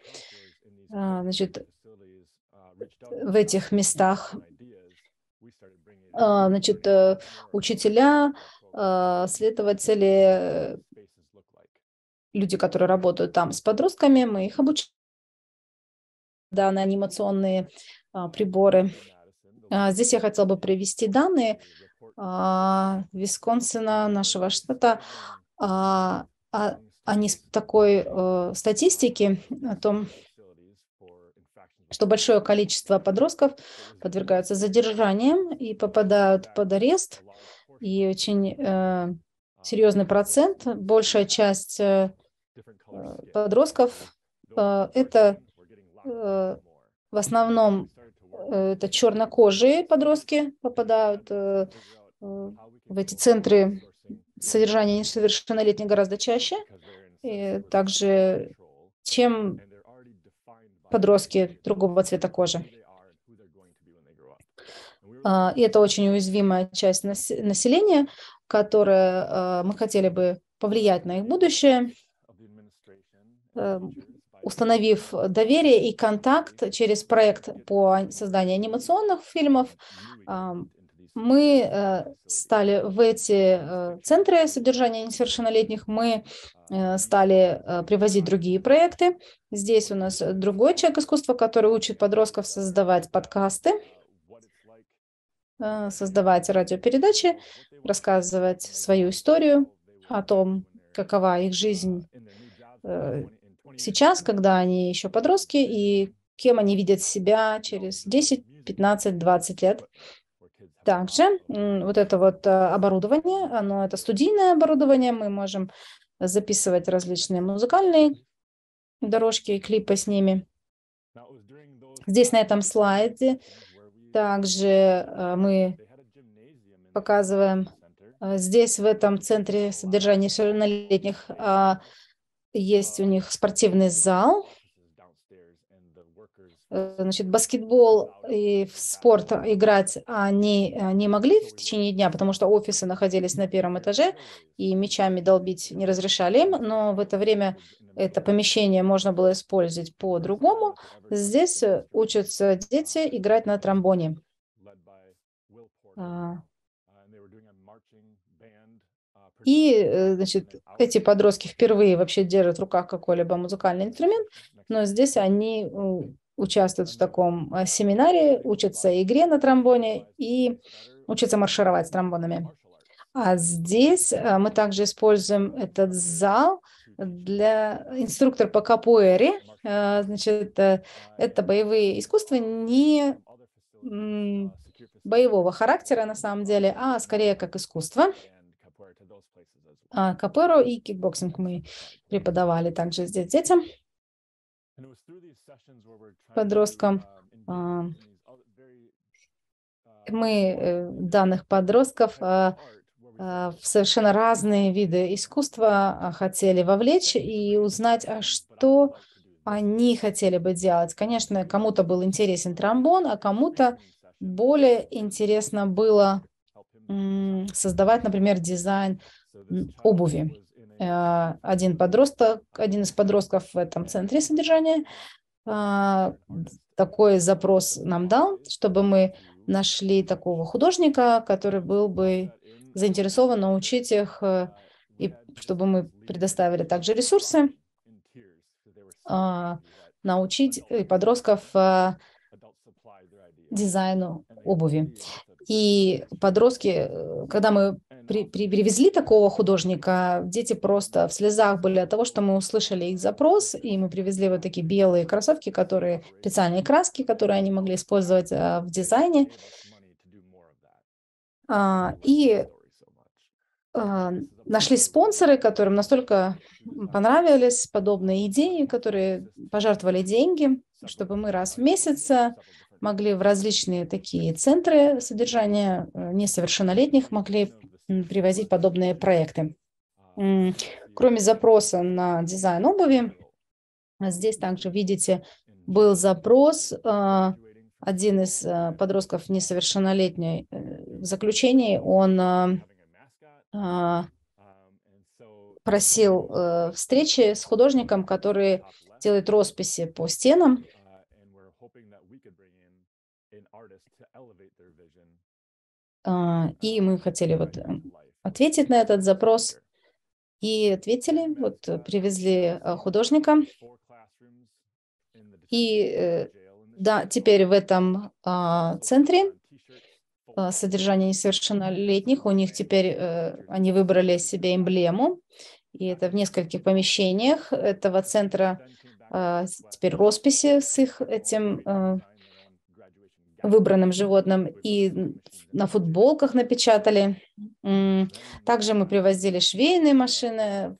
А, значит, в этих местах а, значит, э, учителя, следователи, э, люди, которые работают там с подростками, мы их обучаем да, на анимационные приборы. Здесь я хотела бы привести данные а, Висконсина, нашего штата, о, а, о а, не такой э, статистики о том, что большое количество подростков подвергаются задержаниям и попадают под арест. И очень э, серьезный процент, большая часть э, подростков э, это э, в основном э, это чернокожие подростки попадают, э, Э, в эти центры содержания несовершеннолетних гораздо чаще. И также, чем подростки другого цвета кожи. А, и это очень уязвимая часть населения, которая а, мы хотели бы повлиять на их будущее, э, установив доверие и контакт через проект по созданию анимационных фильмов, мы э, стали в эти э, центры содержания несовершеннолетних, мы э, стали привозить другие проекты. Здесь у нас другой человек искусства, который учит подростков создавать подкасты, создавать радиопередачи, рассказывать свою историю о том, какова их жизнь сейчас, когда они еще подростки, и кем они видят себя через 10, 15, 20 лет. Также вот это вот э, оборудование, оно это студийное оборудование, мы можем записывать различные музыкальные дорожки и клипы с ними. Здесь на этом слайде также э, мы показываем, э, здесь в этом центре содержания совершеннолетних а, есть у них спортивный зал, Э, значит, баскетбол и в спорт играть они э, не могли в течение дня, потому что офисы находились на первом этаже, и мячами долбить не разрешали им, но в это время это помещение можно было использовать по-другому. Здесь э, учатся дети играть на тромбоне. А, и, значит, эти подростки впервые вообще держат в руках какой-либо музыкальный инструмент, но здесь они участвуют в таком э, семинаре, учатся игре на тромбоне и учатся маршировать с тромбонами. А здесь э, мы также используем этот зал для инструктор по капуэре. Э, значит, это боевые искусства не боевого характера на самом деле, а скорее как искусство. А Капуэру и кикбоксинг мы преподавали также здесь детям подросткам. Um, а, uh, мы э, данных подростков а, а, в совершенно разные виды искусства хотели вовлечь и узнать, а что они хотели бы делать. Конечно, кому-то был интересен тромбон, а кому-то более um, интересно было создавать, например, дизайн обуви. Э, один подросток, один из подростков в этом центре содержания а, такой запрос нам дал, чтобы мы нашли такого художника, который был бы заинтересован научить их, э, и чтобы мы предоставили также ресурсы, а, научить подростков э, дизайну обуви. И подростки, когда мы при, привезли такого художника, дети просто в слезах были от того, что мы услышали их запрос, и мы привезли вот такие белые кроссовки, которые специальные краски, которые они могли использовать э, в дизайне. А, и а, нашли спонсоры, которым настолько понравились подобные идеи, которые пожертвовали деньги, чтобы мы раз в месяц э, могли в различные такие центры содержания э, несовершеннолетних могли привозить подобные проекты. Кроме запроса на дизайн обуви, здесь также видите, был запрос, а, один из э, подростков несовершеннолетний э, в заключении, он а, а, просил э, встречи с художником, который делает росписи по стенам. А, и мы хотели вот эм, ответить на этот запрос. И ответили, вот э, привезли э, художника. И э, да, теперь в этом а, центре а, содержание несовершеннолетних, у них теперь они выбрали себе эмблему. И это в нескольких помещениях этого центра теперь росписи с их этим выбранным животным, и на футболках напечатали. Также мы привозили швейные машины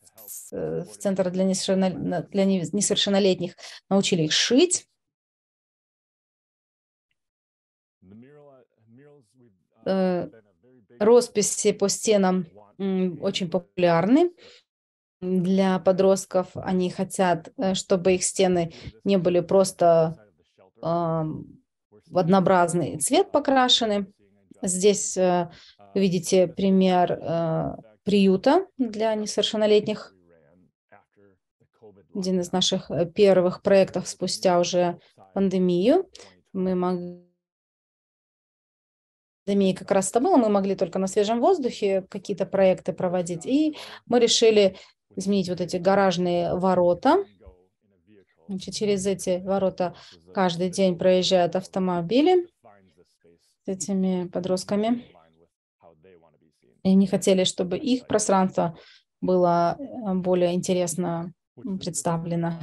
в центр для, несовершеннолетних, для несовершеннолетних, научили их шить. Э, росписи по стенам очень популярны для подростков. Они хотят, э, чтобы их стены не были просто в однообразный цвет покрашены. Здесь э, видите пример э, приюта для несовершеннолетних. Один из наших э, первых проектов спустя уже пандемию. Мы могли пандемии как раз это было, мы могли только на свежем воздухе какие-то проекты проводить, и мы решили изменить вот эти гаражные ворота, Значит, через эти ворота каждый день проезжают автомобили с этими подростками. И они хотели, чтобы их пространство было э, более интересно представлено.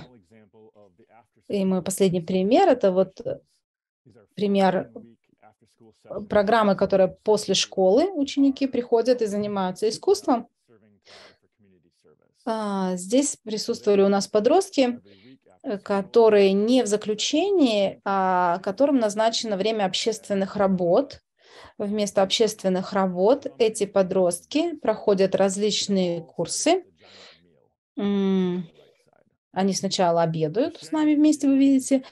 И мой последний пример – это вот э, пример программы, которая после школы ученики приходят и занимаются искусством. А, здесь присутствовали у нас подростки, Э, которые не в заключении, а которым назначено время общественных работ. Вместо общественных работ эти подростки проходят различные курсы. Они сначала обедают с нами вместе, вы видите,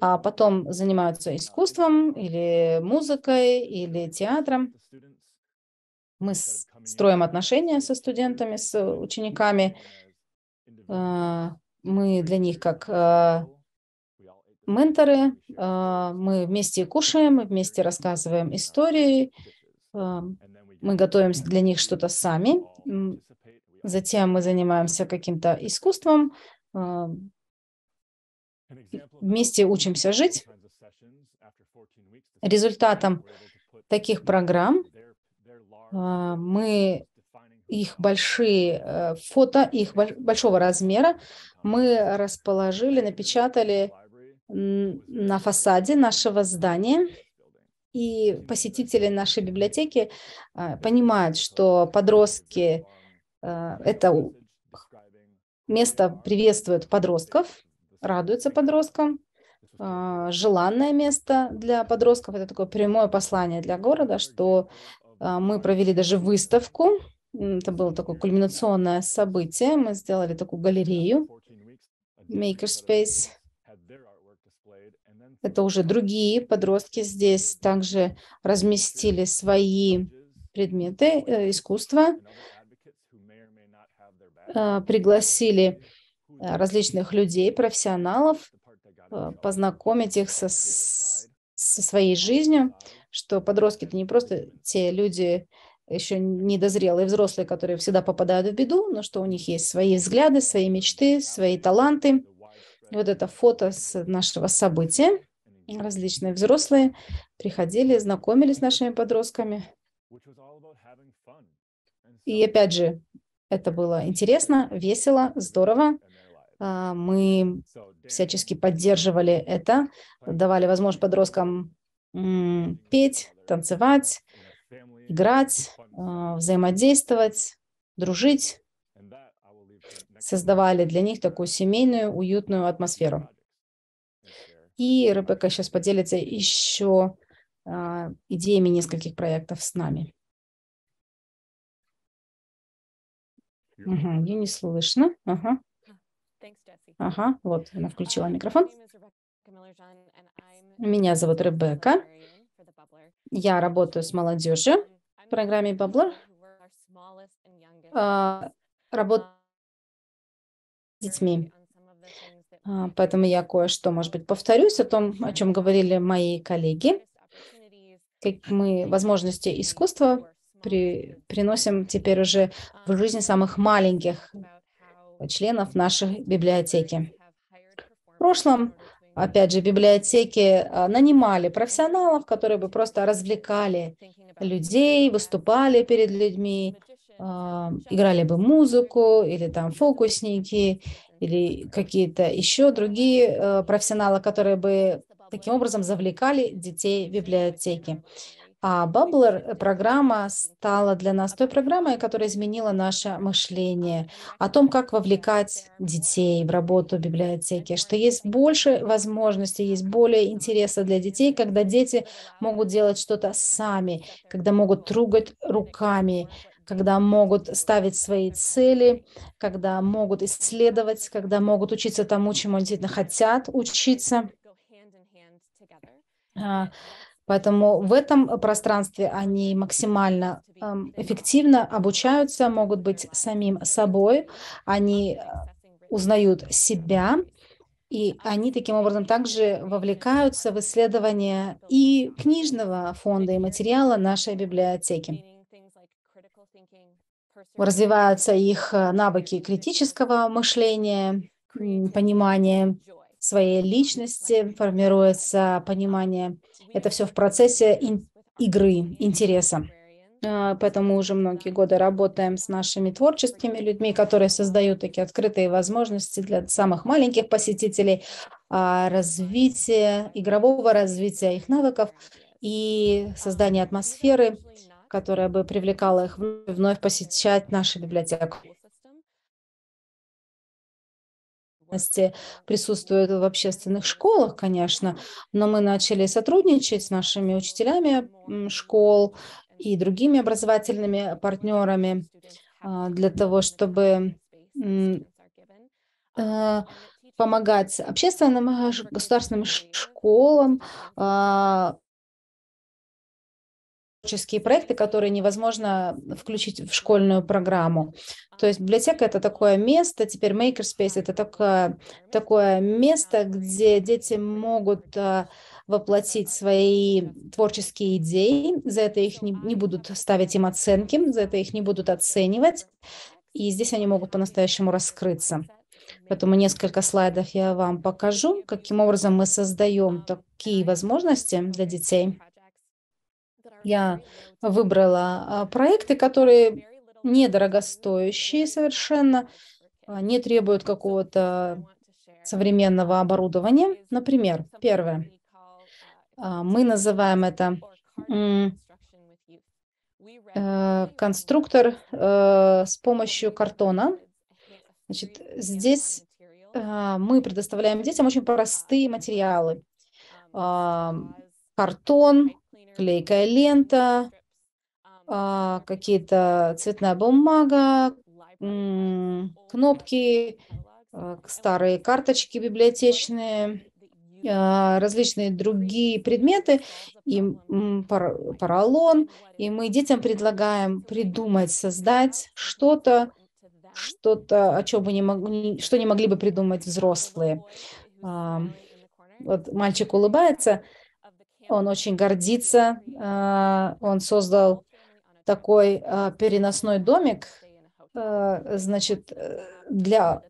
а потом занимаются искусством или музыкой или театром. Мы строим отношения со студентами, с э, учениками э, мы для них как э, менторы, э, мы вместе кушаем, вместе рассказываем истории, э, мы готовим для них что-то сами, затем мы занимаемся каким-то искусством, вместе учимся жить. Результатом таких программ мы их большие фото, их большого размера мы расположили, напечатали на фасаде нашего здания, и посетители нашей библиотеки а, понимают, что подростки а, это место приветствует подростков, радуется подросткам, а, желанное место для подростков. Это такое прямое послание для города, что мы провели даже выставку. Это было такое кульминационное событие. Мы сделали такую галерею Makerspace. Это уже другие подростки здесь также разместили свои предметы э, искусства, э, пригласили э, различных людей, профессионалов, познакомить их со, со своей жизнью, что подростки это не просто те люди, еще недозрелые взрослые, которые всегда попадают в беду, но что у них есть свои взгляды, свои мечты, свои таланты. Вот это фото с нашего события. Различные взрослые приходили, знакомились с нашими подростками. И опять же, это было интересно, весело, здорово. А, мы всячески поддерживали это, давали возможность подросткам петь, танцевать, играть, а, взаимодействовать, дружить, создавали для них такую семейную, уютную атмосферу. И Ребекка сейчас поделится еще а, идеями нескольких проектов с нами. Угу, я не слышно. Ага. Ага, вот она включила микрофон. Меня зовут Ребекка. Я работаю с молодежью программе Баблер а, работать с детьми. А, поэтому я кое-что, может быть, повторюсь о том, о чем говорили мои коллеги. Как мы возможности искусства при, приносим теперь уже в жизнь самых маленьких членов нашей библиотеки. В прошлом опять же, библиотеки а, нанимали профессионалов, которые бы просто развлекали людей, выступали перед людьми, а, играли бы музыку или там фокусники или какие-то еще другие э, профессионалы, которые бы таким образом завлекали детей в библиотеки. А Баблер э, программа стала для нас той программой, которая изменила наше мышление о том, как вовлекать детей в работу библиотеки, что есть больше возможностей, есть более интереса для детей, когда дети могут делать что-то сами, когда могут трогать руками, когда могут ставить свои цели, когда могут исследовать, когда могут учиться тому, чему они действительно хотят учиться Поэтому в этом пространстве они максимально эм, эффективно обучаются, могут быть самим собой, они э, узнают себя, и они таким образом также вовлекаются в исследование и книжного фонда, и материала нашей библиотеки. Развиваются их э, навыки критического мышления, понимания своей личности, формируется понимание это все в процессе игры, интереса. А, поэтому уже многие годы работаем с нашими творческими людьми, которые создают такие открытые возможности для самых маленьких посетителей а, развития, игрового развития их навыков и создания атмосферы, которая бы привлекала их вновь посещать нашу библиотеку. частности, присутствует в общественных школах, конечно, но мы начали сотрудничать с нашими учителями школ и другими образовательными партнерами а, для того, чтобы э, помогать общественным э, государственным школам а, творческие проекты, которые невозможно включить в школьную программу. То есть библиотека – это такое место, теперь Makerspace – это такое, такое место, где дети могут э, воплотить свои творческие идеи, за это их не, не будут ставить им оценки, за это их не будут оценивать, и здесь они могут по-настоящему раскрыться. Поэтому несколько слайдов я вам покажу, каким образом мы создаем такие возможности для детей. Я выбрала а, проекты, которые недорогостоящие совершенно, а, не требуют какого-то современного оборудования. Например, первое, а, мы называем это э, конструктор э, с помощью картона. Значит, здесь мы предоставляем детям очень простые материалы. Картон, клейкая лента, а, какие-то цветная бумага, кнопки, а, старые карточки библиотечные, а, различные другие предметы, и поролон, и мы детям предлагаем придумать, создать что-то, что-то, о чем бы не могли, что не могли бы придумать взрослые. Вот мальчик улыбается, он очень гордится. Э, он создал такой э, переносной домик, э, значит, для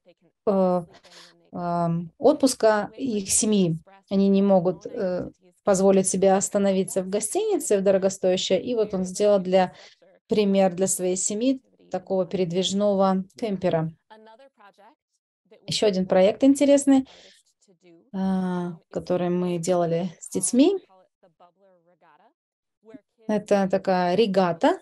эм, отпуска их семьи. Они не могут позволить себе остановиться в гостинице в дорогостоящей. И вот он сделал для пример для своей семьи такого передвижного кемпера. Еще один проект интересный, который мы делали с детьми. Это такая регата.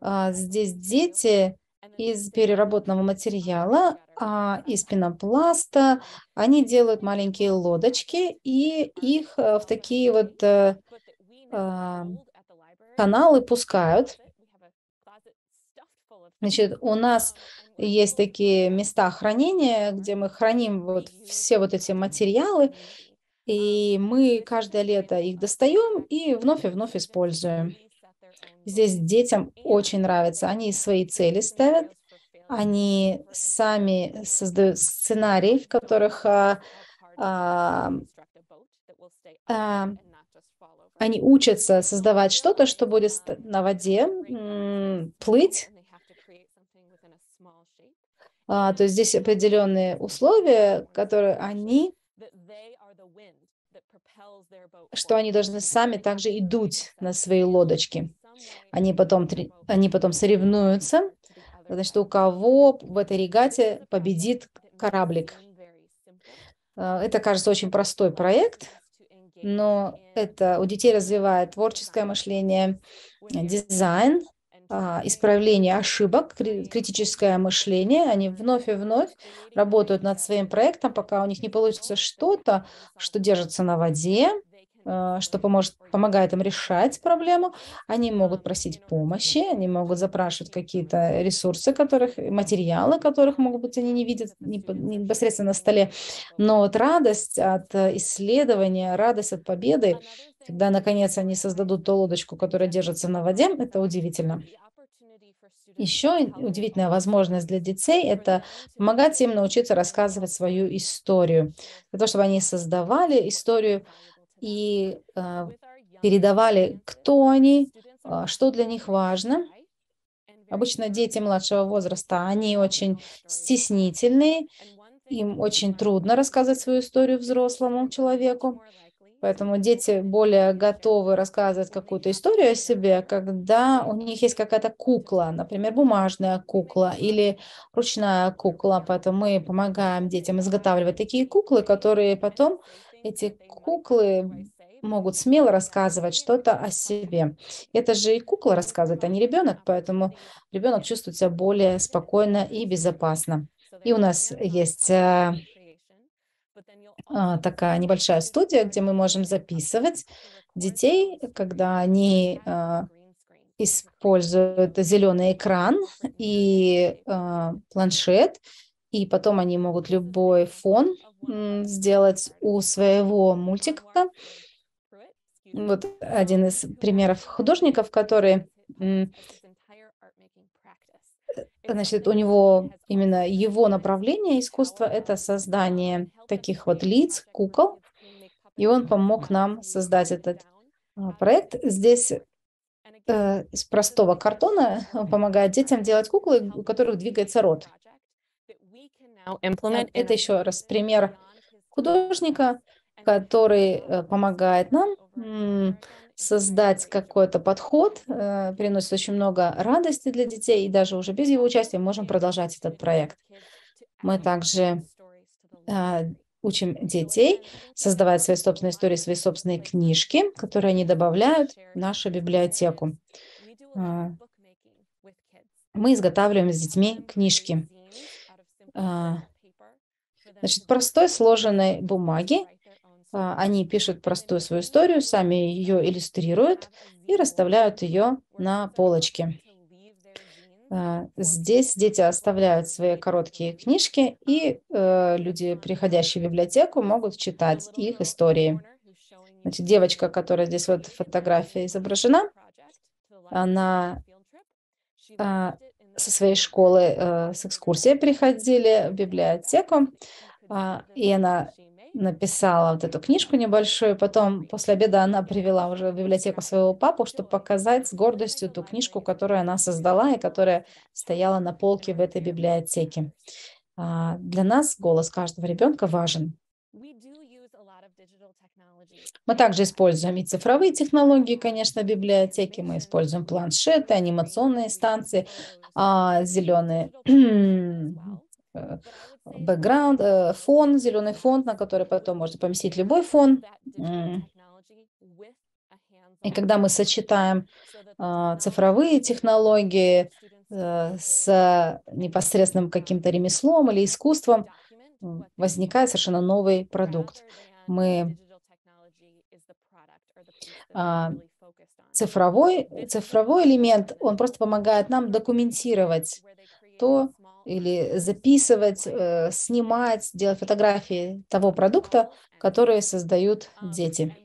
А, здесь дети из переработанного материала, а из пенопласта. Они делают маленькие лодочки и их э, в такие вот э, а, каналы пускают. Значит, у нас есть такие места хранения, где мы храним вот все вот эти материалы, и мы каждое лето их достаем и вновь и вновь используем. Здесь детям очень нравится. Они свои цели ставят, они сами создают сценарии, в которых а, а, а, они учатся создавать что-то, что будет на воде плыть. А, то есть здесь определенные условия, которые они что они должны сами также идуть на свои лодочки. Они потом, они потом соревнуются, значит, у кого в этой регате победит кораблик. А, это, кажется, очень простой проект, но это у детей развивает творческое мышление, дизайн, а, исправление ошибок, критическое мышление. Они вновь и вновь работают над своим проектом, пока у них не получится что-то, что держится на воде, Э, что поможет, помогает им решать проблему. Они могут просить помощи, они могут запрашивать какие-то ресурсы, которых, материалы, которых, могут быть, они не видят непосредственно на столе. Но вот радость от исследования, радость от победы, когда, наконец, они создадут ту лодочку, которая держится на воде, это удивительно. Еще удивительная возможность для детей – это помогать им научиться рассказывать свою историю, для того, чтобы они создавали историю, и э, передавали, кто они, а, что для них важно. Обычно дети младшего возраста, они очень стеснительные, им очень трудно рассказывать свою историю взрослому человеку. Поэтому дети более готовы рассказывать какую-то историю о себе, когда у них есть какая-то кукла, например, бумажная кукла или ручная кукла. Поэтому мы помогаем детям изготавливать такие куклы, которые потом эти куклы могут смело рассказывать что-то о себе. Это же и кукла рассказывает, а не ребенок, поэтому ребенок чувствует себя более спокойно и безопасно. И у нас есть э, а, такая небольшая студия, где мы можем записывать детей, когда они э, используют зеленый экран и э, планшет, и потом они могут любой фон сделать у своего мультика. Вот один из примеров художников, который значит, у него именно его направление искусства – это создание таких вот лиц, кукол, и он помог нам создать этот а, проект. Здесь э, из простого картона помогает детям делать куклы, у которых двигается рот. Это еще раз пример художника, который э, помогает нам создать какой-то подход, э, приносит очень много радости для детей, и даже уже без его участия мы можем продолжать этот проект. Мы также э, учим детей создавать свои собственные истории, свои собственные книжки, которые они добавляют в нашу библиотеку. А, мы изготавливаем с детьми книжки. А, значит, простой сложенной бумаги. А, они пишут простую свою историю, сами ее иллюстрируют и расставляют ее на полочке. А, здесь дети оставляют свои короткие книжки, и э, люди, приходящие в библиотеку, могут читать их истории. Значит, девочка, которая здесь вот фотография изображена, она со своей школы э, с экскурсией приходили в библиотеку, э, и она написала вот эту книжку небольшую. Потом после обеда она привела уже в библиотеку своего папу, чтобы показать с гордостью ту книжку, которую она создала и которая стояла на полке в этой библиотеке. А, для нас голос каждого ребенка важен. Мы также используем и цифровые технологии, конечно, библиотеки. Мы используем планшеты, анимационные станции, а, зеленые э, бэкграунд, э, фон, зеленый фон, на который потом можно поместить любой фон. И когда мы сочетаем а, цифровые технологии э, с непосредственным каким-то ремеслом или искусством, возникает совершенно новый продукт. Мы а, цифровой, цифровой элемент, он просто помогает нам документировать то или записывать, э, снимать, делать фотографии того продукта, который создают um, дети.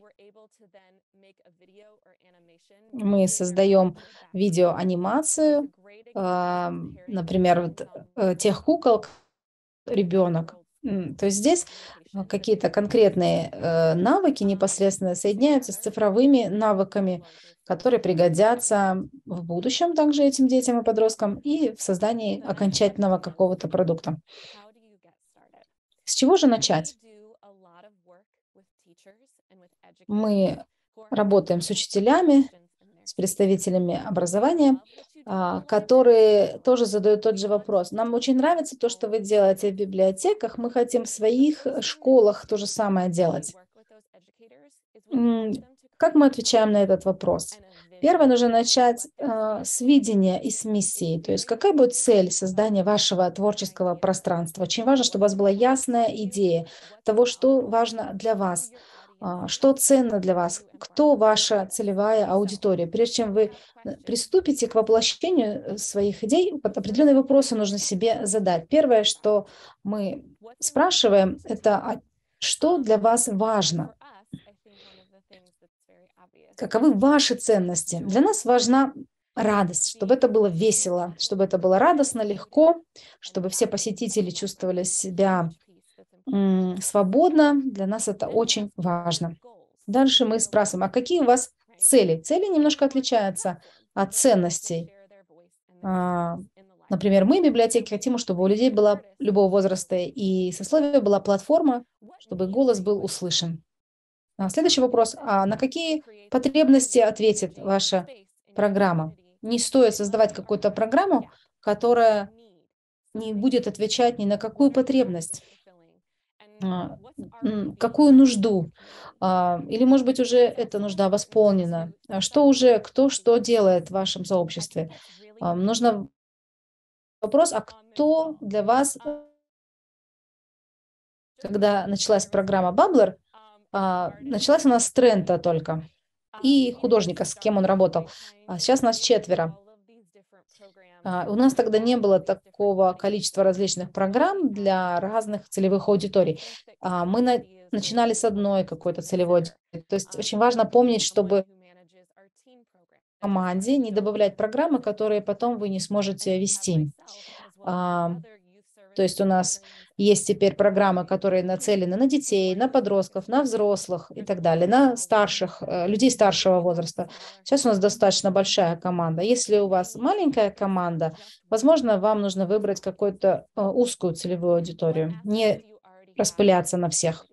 Мы создаем видеоанимацию, например, вот, э, тех кукол ребенок. То есть здесь ну, какие-то конкретные э, навыки непосредственно соединяются с цифровыми навыками, которые пригодятся в будущем также этим детям и подросткам и в создании окончательного какого-то продукта. С чего же начать? Мы работаем с учителями, с представителями образования, а, которые тоже задают тот же вопрос. Нам очень нравится то, что вы делаете в библиотеках, мы хотим в своих школах то же самое делать. Как мы отвечаем на этот вопрос? Первое, нужно начать э, с видения и с миссии. То есть какая будет цель создания вашего творческого пространства? Очень важно, чтобы у вас была ясная идея того, что важно для вас. А, что ценно для вас, кто ваша целевая аудитория. Прежде чем вы э, приступите к воплощению э, своих идей, определенные вопросы нужно себе задать. Первое, что мы спрашиваем, это а что для вас важно? Каковы ваши ценности? Для нас важна радость, чтобы это было весело, чтобы это было радостно, легко, чтобы все посетители чувствовали себя свободно, для нас это очень важно. Дальше мы спрашиваем, а какие у вас цели? Цели немножко отличаются от ценностей. А, например, мы, библиотеки, хотим, чтобы у людей была любого возраста и сословия была платформа, чтобы голос был услышан. А, следующий вопрос. А на какие потребности ответит ваша программа? Не стоит создавать какую-то программу, которая не будет отвечать ни на какую потребность. А, какую нужду, а, или, может быть, уже эта нужда восполнена, а что уже, кто что делает в вашем сообществе. Нужно вопрос, а кто для вас, когда началась программа Баблер, началась она с Трента только и художника, с кем он работал. сейчас нас четверо. А, у нас тогда не было такого количества различных программ для разных целевых аудиторий. А, мы на, начинали с одной какой-то целевой аудитории. То есть очень важно помнить, чтобы команде не добавлять программы, которые потом вы не сможете вести. А, то есть у нас есть теперь программы, которые нацелены на детей, на подростков, на взрослых и так далее, на старших, э, людей старшего возраста. Сейчас у нас достаточно большая команда. Если у вас маленькая команда, возможно, вам нужно выбрать какую-то э, узкую целевую аудиторию, не распыляться на всех.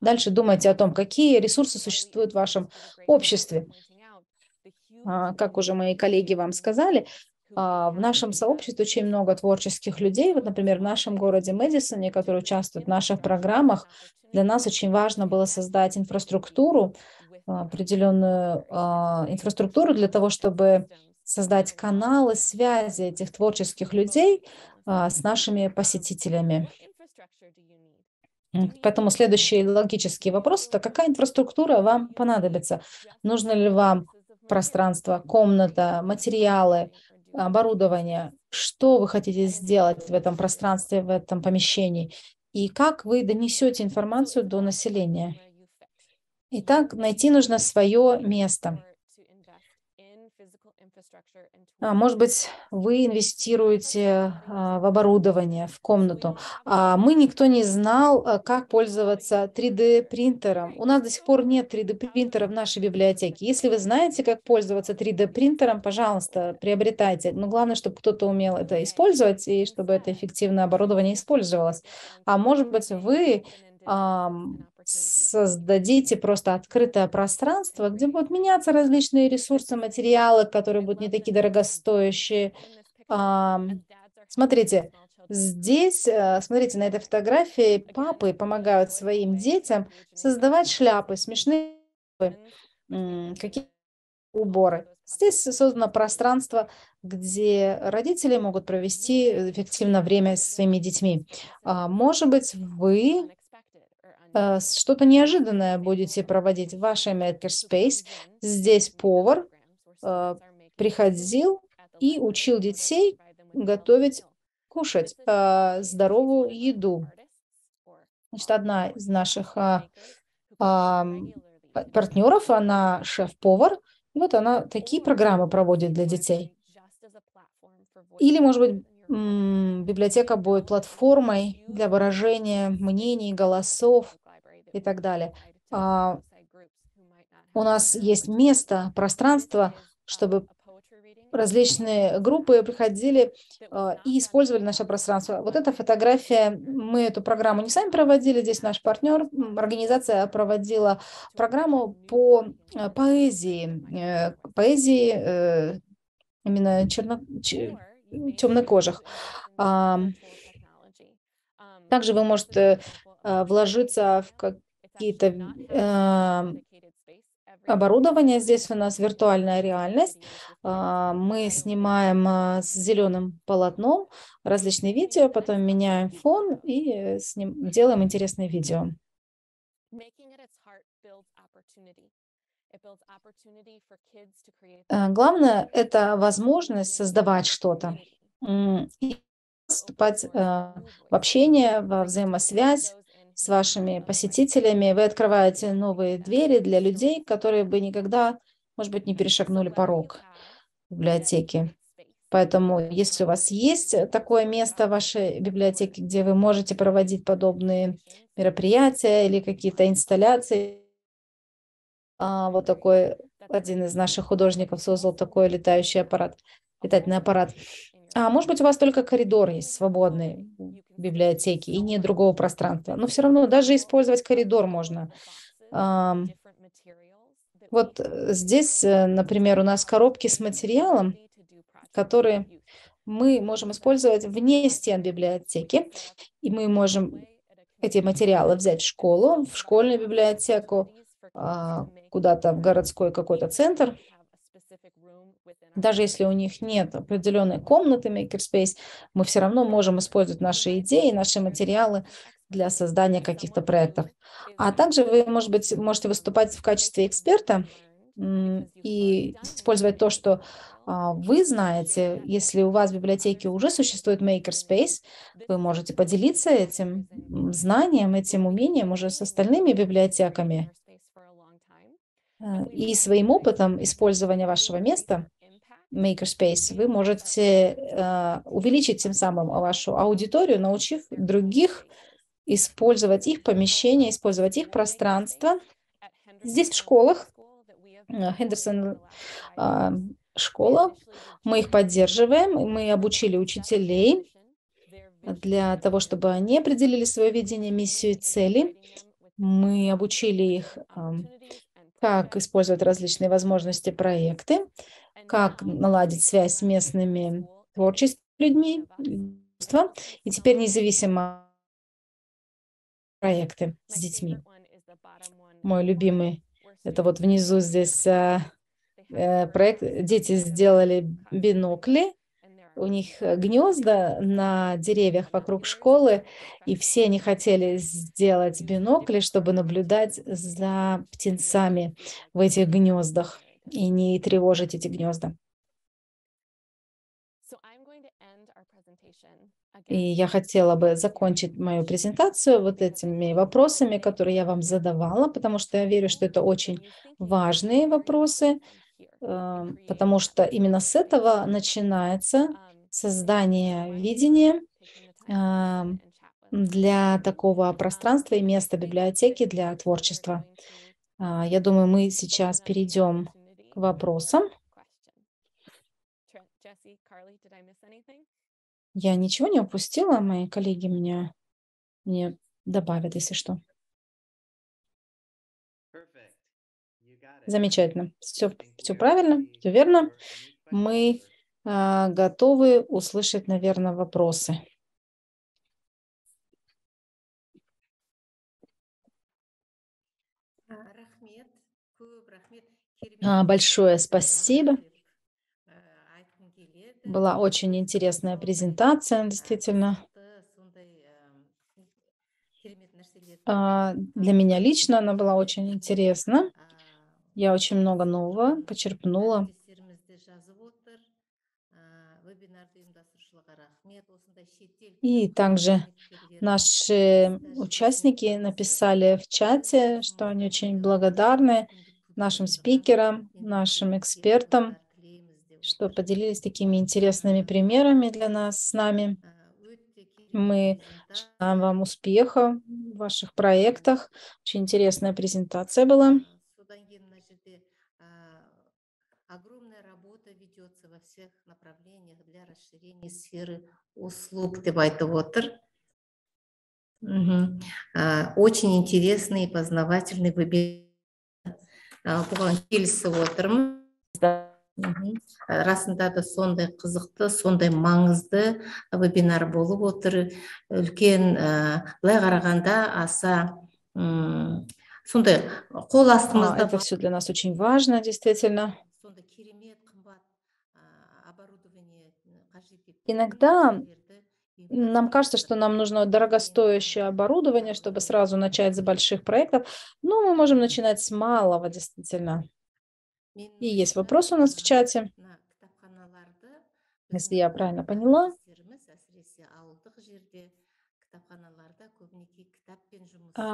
Дальше думайте о том, какие ресурсы существуют в вашем обществе. А, как уже мои коллеги вам сказали, а, в нашем сообществе очень много творческих людей. Вот, например, в нашем городе Мэдисоне, которые участвуют в наших программах, для нас очень важно было создать инфраструктуру, а, определенную а, инфраструктуру для того, чтобы создать каналы связи этих творческих людей с нашими посетителями. Поэтому следующий логический вопрос – это какая инфраструктура вам понадобится? Нужно ли вам пространство, комната, материалы, оборудование, что вы хотите сделать в этом пространстве, в этом помещении, и как вы донесете информацию до населения. Итак, найти нужно свое место. А, может быть, вы инвестируете а, в оборудование, в комнату. А, мы никто не знал, как пользоваться 3D-принтером. У нас до сих пор нет 3D-принтера в нашей библиотеке. Если вы знаете, как пользоваться 3D-принтером, пожалуйста, приобретайте. Но главное, чтобы кто-то умел это использовать и чтобы это эффективное оборудование использовалось. А может быть, вы создадите просто открытое пространство, где будут меняться различные ресурсы, материалы, которые будут не такие дорогостоящие. Смотрите, здесь, э, смотрите, на этой фотографии папы помогают своим детям создавать шляпы, смешные какие уборы. Здесь создано пространство, где родители могут провести э, эффективно время со своими детьми. А, может быть, вы Э, что-то неожиданное будете проводить в вашем Makerspace. Здесь повар э, приходил и учил детей готовить, кушать э, здоровую еду. Значит, одна из наших а, а, партнеров, она шеф-повар, вот она такие программы проводит для детей. Или, может быть, библиотека будет платформой для выражения мнений, голосов и так далее. А, у нас есть место, пространство, чтобы различные группы приходили а, и использовали наше пространство. Вот эта фотография, мы эту программу не сами проводили, здесь наш партнер, организация проводила программу по э, поэзии, э, поэзии э, именно черно, темнокожих. также вы можете вложиться в как какие-то э, оборудования. Здесь у нас виртуальная реальность. А, мы снимаем а, с зеленым полотном различные видео, потом меняем фон и с ним делаем интересное видео. Э, главное – это возможность создавать что-то и вступать э, в общение, во взаимосвязь с вашими посетителями, вы открываете новые двери для людей, которые бы никогда, может быть, не перешагнули порог библиотеки. Поэтому, если у вас есть такое место в вашей библиотеке, где вы можете проводить подобные мероприятия или какие-то инсталляции, а, вот такой один из наших художников создал такой летающий аппарат, летательный аппарат. А может быть, у вас только коридор есть свободный в библиотеке и нет другого пространства. Но все равно даже использовать коридор можно. Вот э, здесь, э, например, у нас коробки с материалом, которые мы можем использовать вне стен библиотеки, и мы можем эти материалы взять в школу, в школьную библиотеку, а, куда-то в городской какой-то центр, даже если у них нет определенной комнаты Makerspace, мы все равно можем использовать наши идеи, наши материалы для создания каких-то проектов. А также вы, может быть, можете выступать в качестве эксперта и использовать то, что а, вы знаете. Если у вас в библиотеке уже существует Makerspace, вы можете поделиться этим знанием, этим умением уже с остальными библиотеками а, и своим опытом использования вашего места makerspace, вы можете э, увеличить тем самым вашу аудиторию, научив других использовать их помещение, использовать их пространство. Здесь в школах, э, Хендерсон э, школа, мы их поддерживаем, мы обучили учителей для того, чтобы они определили свое видение, миссию и цели. Мы обучили их, как использовать различные возможности проекты как наладить связь с местными творческими людьми, и теперь независимо проекты с детьми. Мой любимый, это вот внизу здесь э, э, проект. Дети сделали бинокли, у них гнезда на деревьях вокруг школы, и все они хотели сделать бинокли, чтобы наблюдать за птенцами в этих гнездах и не тревожить эти гнезда. И я хотела бы закончить мою презентацию вот этими вопросами, которые я вам задавала, потому что я верю, что это очень важные вопросы, э, потому что именно с этого начинается um, создание видения э, для такого um, пространства и места библиотеки для творчества. А, я думаю, мы сейчас перейдем вопросам. Я ничего не упустила, мои коллеги меня не добавят, если что. Замечательно. Все, все правильно, все верно. Мы э, готовы услышать, наверное, вопросы. А, большое спасибо. Э, а была очень интересная презентация, действительно. Э, а, для меня лично она была очень интересна. Я очень много нового почерпнула. И также наши участники написали в чате, что они очень благодарны нашим спикерам, нашим экспертам, что поделились такими интересными примерами для нас с нами. Мы желаем вам успеха в ваших проектах. Очень интересная презентация была. Огромная работа ведется во всех направлениях для расширения сферы услуг Divide Water. Угу. Очень интересный и познавательный вебинар Э, бұған келісіп отырмыз э, расында да сондай қызықты сондай маңызды э, вебинар болып отыр үлкен ә, былай қарағанда аса ұм, сондай қол астымызда а, это все для нас очень важно действительно иногда нам кажется, что нам нужно дорогостоящее оборудование, чтобы сразу начать с больших проектов, но мы можем начинать с малого, действительно. И есть вопрос у нас в чате. Если я правильно поняла,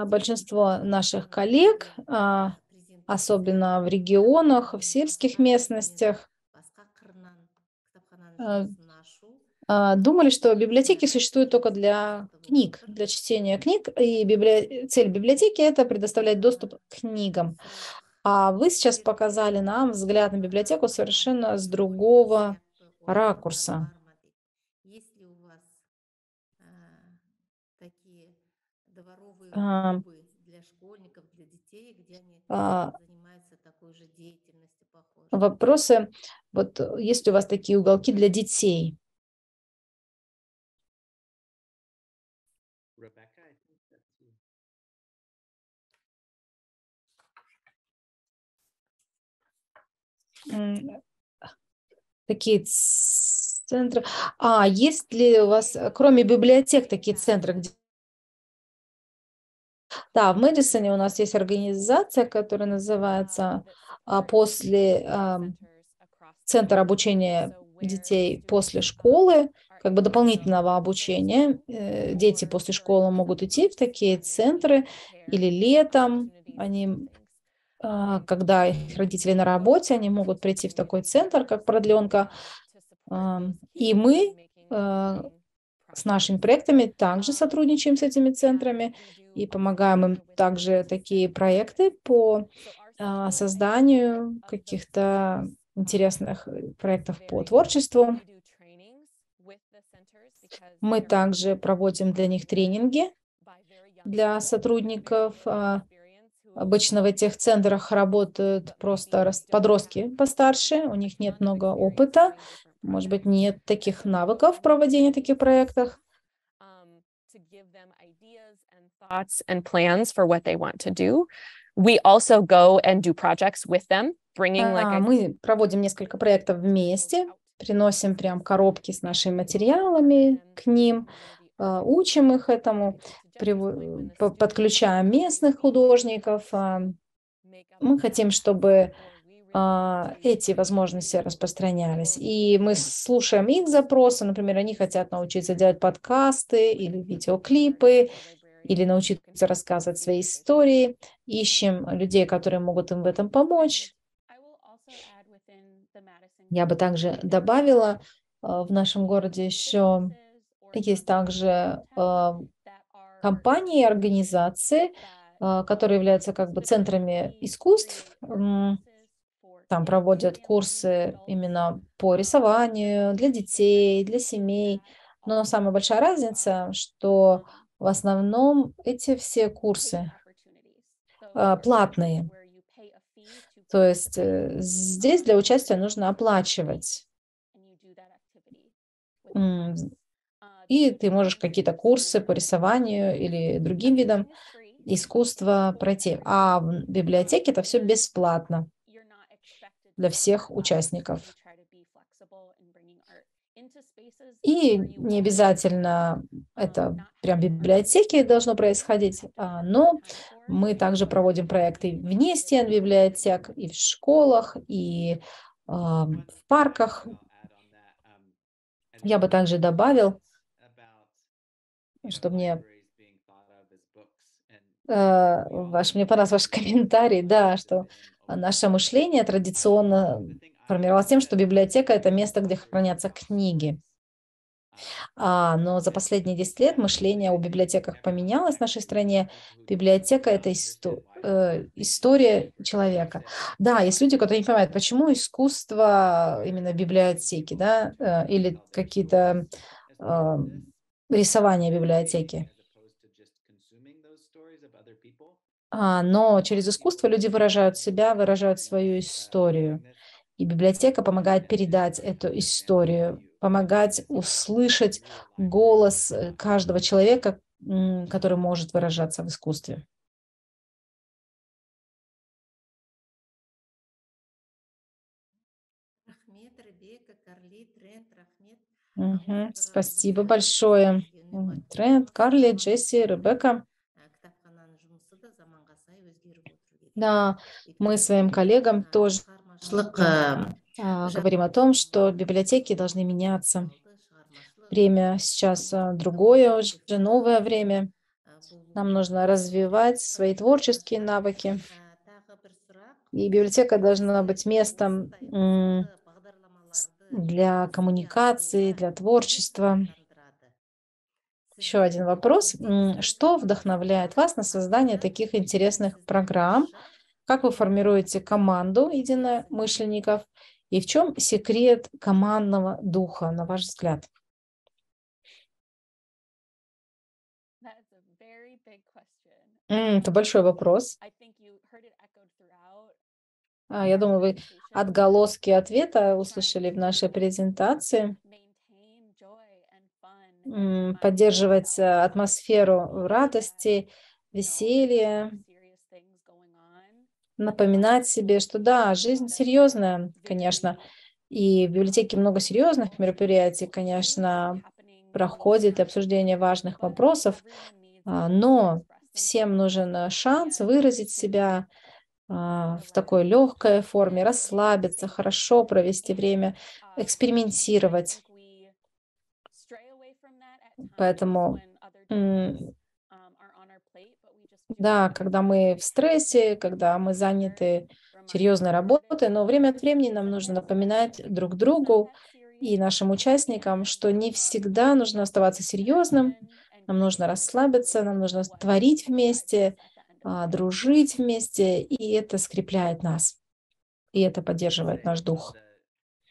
большинство наших коллег, особенно в регионах, в сельских местностях, а, думали, что библиотеки существуют только для книг, для чтения книг, и библи... цель библиотеки – это предоставлять доступ к книгам. А вы сейчас показали нам взгляд на библиотеку совершенно с другого ракурса. А, а, а вопросы. Вот есть у вас такие уголки для детей? такие центры. А есть ли у вас, кроме библиотек, такие центры, где да, в Мэдисоне у нас есть организация, которая называется а, после а, Центр обучения детей после школы, как бы дополнительного обучения. Э, дети после школы могут идти в такие центры или летом они а, когда их родители на работе, они могут прийти в такой центр, как продленка. И мы а, с нашими проектами также сотрудничаем с этими центрами и помогаем им также такие проекты по а, созданию каких-то интересных проектов по творчеству. Мы также проводим для них тренинги для сотрудников Обычно в этих центрах работают просто подростки постарше, у них нет много опыта, может быть, нет таких навыков проводения таких проектов. We also go and do projects with them, bringing like мы проводим несколько проектов вместе, приносим прям коробки с нашими материалами к ним, э, учим их этому. Э, подключаем местных художников. А, мы хотим, чтобы а, эти возможности распространялись. И мы слушаем их запросы. Например, они хотят научиться делать подкасты или видеоклипы, или научиться рассказывать свои истории. Ищем людей, которые могут им в этом помочь. Я бы также добавила, а, в нашем городе еще есть также компании, организации, а, которые являются как бы центрами искусств. Там проводят курсы именно по рисованию для детей, для семей. Но самая большая разница, что в основном эти все курсы а, платные. То есть э, здесь для участия нужно оплачивать и ты можешь какие-то курсы по рисованию или другим видам искусства пройти. А в библиотеке это все бесплатно для всех участников. И не обязательно это прям в библиотеке должно происходить, а, но мы также проводим проекты вне стен библиотек, и в школах, и а, в парках. Я бы также добавил, что мне э, ваш, мне понравился ваш комментарий, да, что наше мышление традиционно формировалось тем, что библиотека – это место, где хранятся книги. А, но за последние 10 лет мышление о библиотеках поменялось в нашей стране. Библиотека – это исто, э, история человека. Да, есть люди, которые не понимают, почему искусство именно библиотеки, да, э, или какие-то э, рисования библиотеки. А, но через искусство люди выражают себя, выражают свою историю. И библиотека помогает передать эту историю, помогать услышать голос э, каждого человека, который может выражаться в искусстве. Угу, спасибо большое. Тренд, Карли, Джесси, Ребекка. Да, мы своим коллегам тоже э, а, говорим о том, что библиотеки должны меняться. Время сейчас э, другое, уже новое время. Нам нужно развивать свои творческие навыки. А и библиотека должна быть местом для коммуникации, для творчества. Еще один вопрос. Что вдохновляет вас на создание таких интересных программ? Как вы формируете команду единомышленников? И в чем секрет командного духа, на ваш взгляд? Это большой вопрос. А, я думаю, вы отголоски ответа услышали в нашей презентации. Поддерживать э, атмосферу радости, веселья, напоминать себе, что да, жизнь серьезная, конечно, и в библиотеке много серьезных мероприятий, конечно, проходит обсуждение важных вопросов, а, но всем нужен шанс выразить себя, а, в такой легкой форме, расслабиться, хорошо провести время, экспериментировать. Поэтому, да, когда мы в стрессе, когда мы заняты серьезной работой, но время от времени нам нужно напоминать друг другу и нашим участникам, что не всегда нужно оставаться серьезным, нам нужно расслабиться, нам нужно творить вместе, а, дружить вместе, и это скрепляет нас, и это поддерживает наш дух.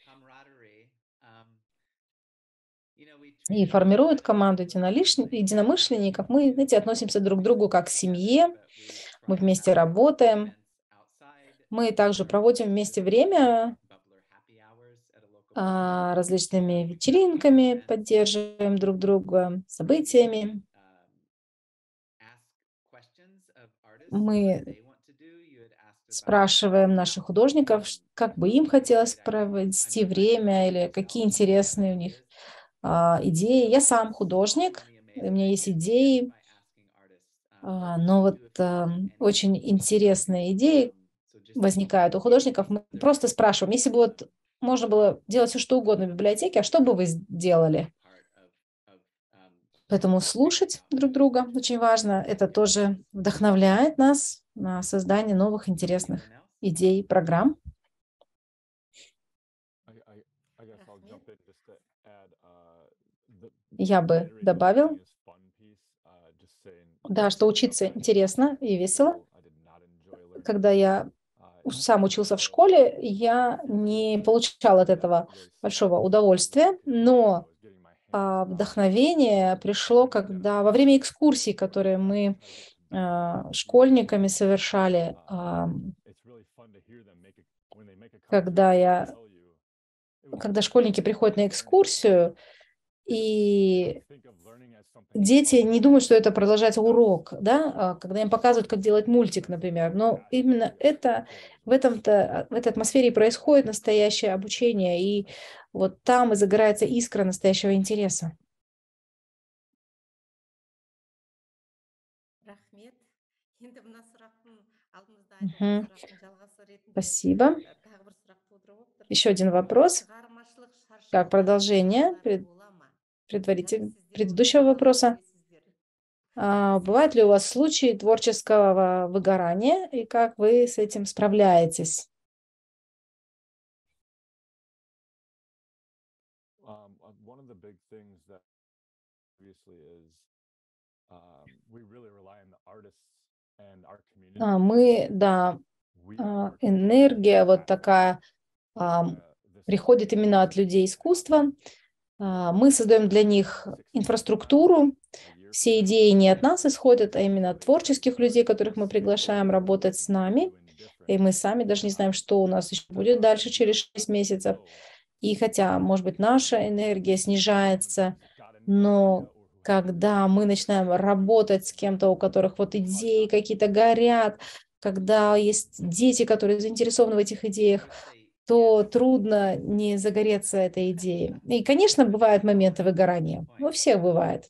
Uh, um, и формирует команду единомышленников. Мы, знаете, относимся друг к другу как к семье, мы вместе работаем, мы также um, проводим вместе время а, различными вечеринками, поддерживаем друг друга событиями. мы спрашиваем наших художников, как бы им хотелось провести время или какие интересные у них а, идеи. Я сам художник, у меня есть идеи, um, а, но вот а, очень интересные идеи um, возникают у художников. Мы просто спрашиваем, если бы вот можно было делать все что угодно в библиотеке, а что бы вы сделали? Поэтому слушать друг друга очень важно. Это тоже вдохновляет нас на создание новых интересных идей, программ. Uh, я бы добавил, uh, да, что учиться интересно и весело. Когда я uh, сам учился в школе, я не получал от этого большого удовольствия, но а, вдохновение пришло, когда во время экскурсии, которые мы а, школьниками совершали, а, когда я, когда школьники приходят на экскурсию, и дети не думают, что это продолжать урок, да, когда им показывают, как делать мультик, например. Но именно это в этом-то в этой атмосфере и происходит настоящее обучение. И вот там и загорается искра настоящего интереса. Угу. Спасибо. Еще один вопрос. Как продолжение пред, предыдущего вопроса. А, бывают ли у вас случаи творческого выгорания и как вы с этим справляетесь? big things that obviously а, мы, да, а, энергия вот такая а, приходит именно от людей искусства. А, мы создаем для них инфраструктуру. Все идеи не от нас исходят, а именно от творческих людей, которых мы приглашаем работать с нами. И мы сами даже не знаем, что у нас еще будет дальше через 6 месяцев. И хотя, может быть, наша энергия снижается, но когда мы начинаем работать с кем-то, у которых вот идеи какие-то горят, когда есть дети, которые заинтересованы в этих идеях, то трудно не загореться этой идеей. И, конечно, бывают моменты выгорания. У всех бывает.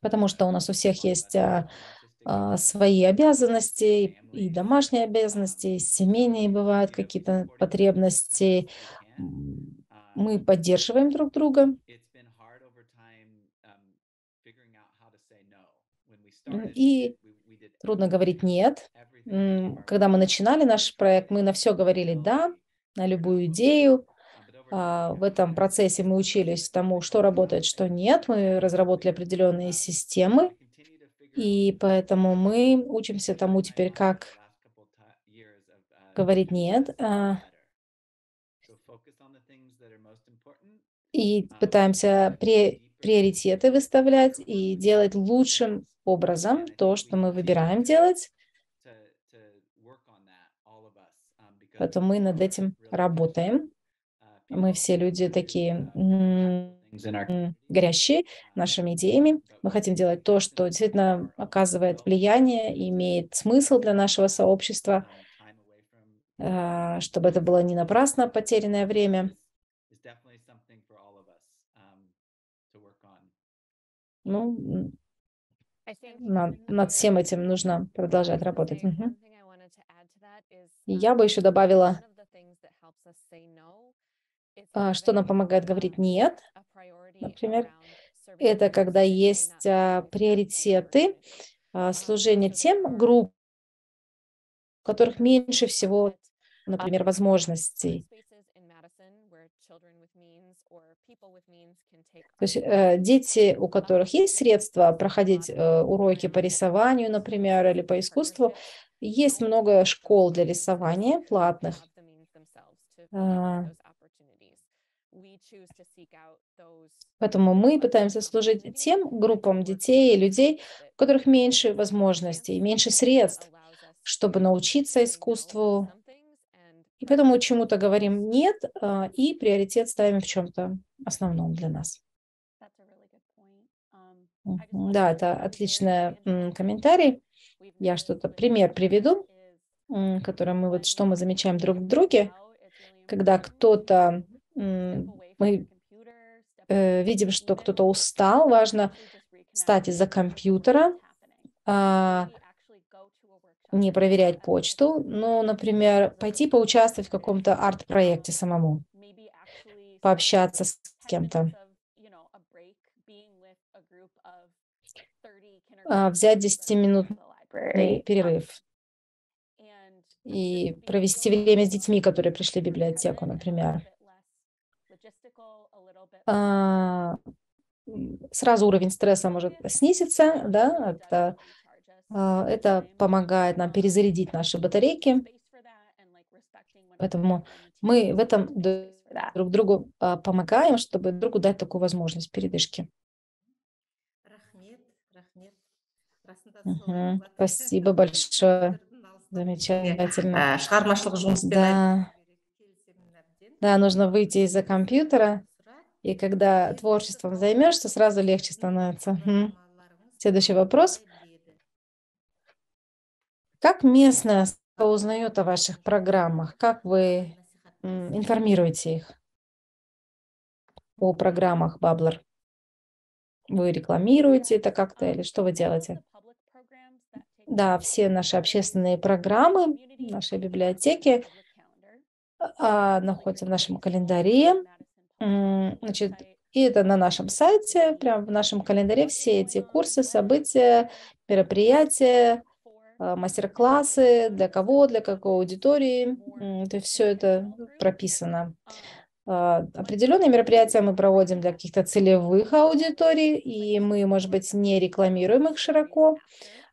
Потому что у нас у всех есть а, а, свои обязанности, и домашние обязанности, и семейные бывают какие-то потребности. Мы поддерживаем друг друга. И трудно говорить «нет». Когда мы начинали наш проект, мы на все говорили «да», на любую идею. А, в этом процессе мы учились тому, что работает, что нет. Мы разработали определенные системы, и поэтому мы учимся тому теперь, как говорить «нет», а и пытаемся приоритеты выставлять и делать лучшим образом то, что мы выбираем делать. Поэтому мы над этим работаем. Мы все люди такие горящие нашими идеями. Мы хотим делать то, что действительно оказывает влияние, имеет смысл для нашего сообщества, а, чтобы это было не напрасно потерянное время. Um, ну, над, над всем этим нужно продолжать работать. Угу. Я бы еще добавила, а, что нам помогает говорить «нет», Например, это когда есть а, приоритеты а, служения тем групп, у которых меньше всего, например, возможностей. То есть э, дети, у которых есть средства проходить э, уроки по рисованию, например, или по искусству, есть um, много школ для рисования платных. Поэтому мы пытаемся служить тем группам детей и людей, у которых меньше возможностей, меньше средств, чтобы научиться искусству. И поэтому чему-то говорим «нет» а, и приоритет ставим в чем-то основном для нас. Um, да, это отличный комментарий. Я что-то пример приведу, который мы вот что мы замечаем друг в друге, когда кто-то мы э, видим, что кто-то устал, важно встать из-за компьютера, а, не проверять почту, но, например, пойти поучаствовать в каком-то арт-проекте самому, пообщаться с кем-то, а, взять 10-минутный перерыв и провести время с детьми, которые пришли в библиотеку, например. А, сразу уровень стресса может снизиться, да, это, а, это помогает нам перезарядить наши батарейки. Поэтому мы в этом друг другу а, помогаем, чтобы другу дать такую возможность передышки. Угу. Спасибо большое. Замечательно. Э, да. да, нужно выйти из-за компьютера. И когда творчеством займешься, сразу легче становится. Угу. Следующий вопрос. Как местная узнает о ваших программах? Как вы информируете их о программах Баблер? Вы рекламируете это как-то или что вы делаете? Да, все наши общественные программы, наши библиотеки а, находятся в нашем календаре. Значит, и это на нашем сайте, прямо в нашем календаре все эти курсы, события, мероприятия, а, мастер-классы, для кого, для какой аудитории. То есть все это прописано. А, определенные мероприятия мы проводим для каких-то целевых аудиторий, и мы, может быть, не рекламируем их широко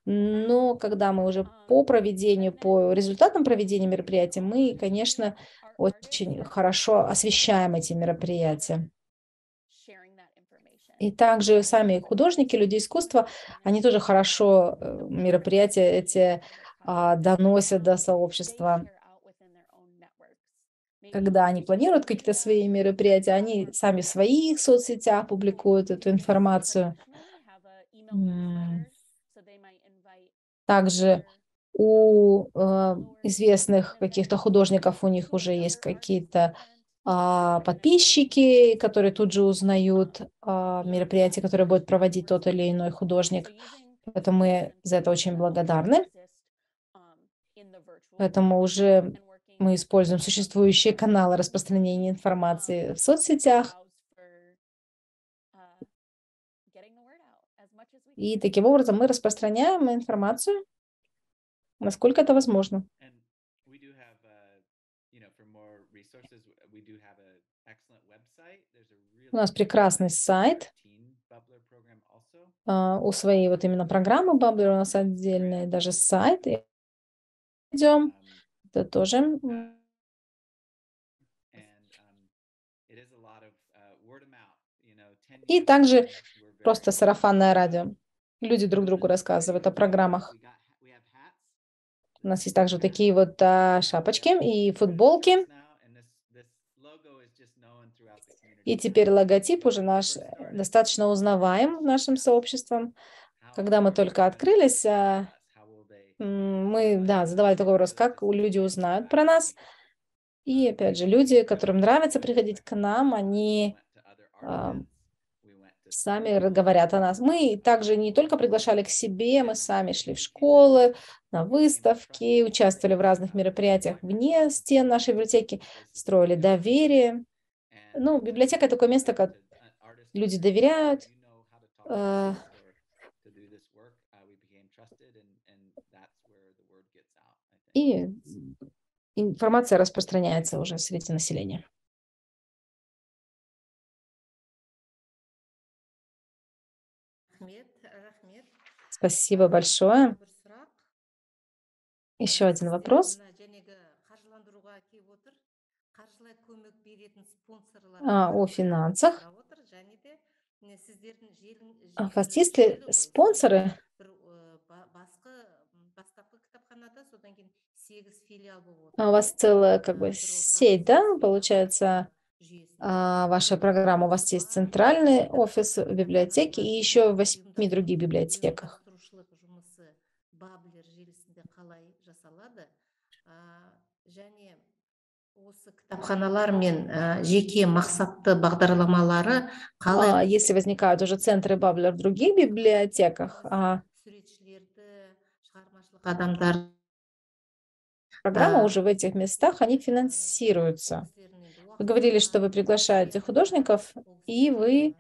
но когда мы уже по проведению, по результатам проведения мероприятия, мы, конечно, очень хорошо освещаем эти мероприятия. И также сами художники, люди искусства, они тоже хорошо э, мероприятия эти а, доносят до сообщества. Когда они планируют какие-то свои мероприятия, они сами в своих соцсетях публикуют эту информацию. Также у э, известных каких-то художников у них уже есть какие-то э, подписчики, которые тут же узнают э, мероприятие, которое будет проводить тот или иной художник. Поэтому мы за это очень благодарны. Поэтому уже мы используем существующие каналы распространения информации в соцсетях – И таким образом мы распространяем информацию, насколько это возможно. Uh, у нас прекрасный сайт. А, у своей вот именно программы Bubbler у нас отдельный даже сайт. И идем. Um, это тоже um, uh, и также просто сарафанное радио. Люди друг другу рассказывают о программах. У нас есть также такие вот а, шапочки и футболки. И теперь логотип уже наш достаточно узнаваем нашим сообществом. Когда мы только открылись, а, мы да, задавали такой вопрос, как люди узнают про нас. И опять же, люди, которым нравится приходить к нам, они а, сами говорят о нас. Мы также не только приглашали к себе, мы сами шли в школы, на выставки, участвовали в разных мероприятиях вне стен нашей библиотеки, строили доверие. Ну, библиотека — такое место, как люди доверяют. Э, и информация распространяется уже среди населения. Спасибо большое. Еще один вопрос. А, о финансах. А у вас есть ли спонсоры? А у вас целая как бы сеть, да, получается, а ваша программа. У вас есть центральный офис в библиотеке и еще в восьми других библиотеках. алады а, және осы кітапханалар мен а, жеке мақсатты бағдарламалары қалай а, если возникают уже центры баблер в других библиотеках суретшілерді шығармашылық адамдар программы уже в этих местах они финансируются вы говорили что вы приглашаете художников и вы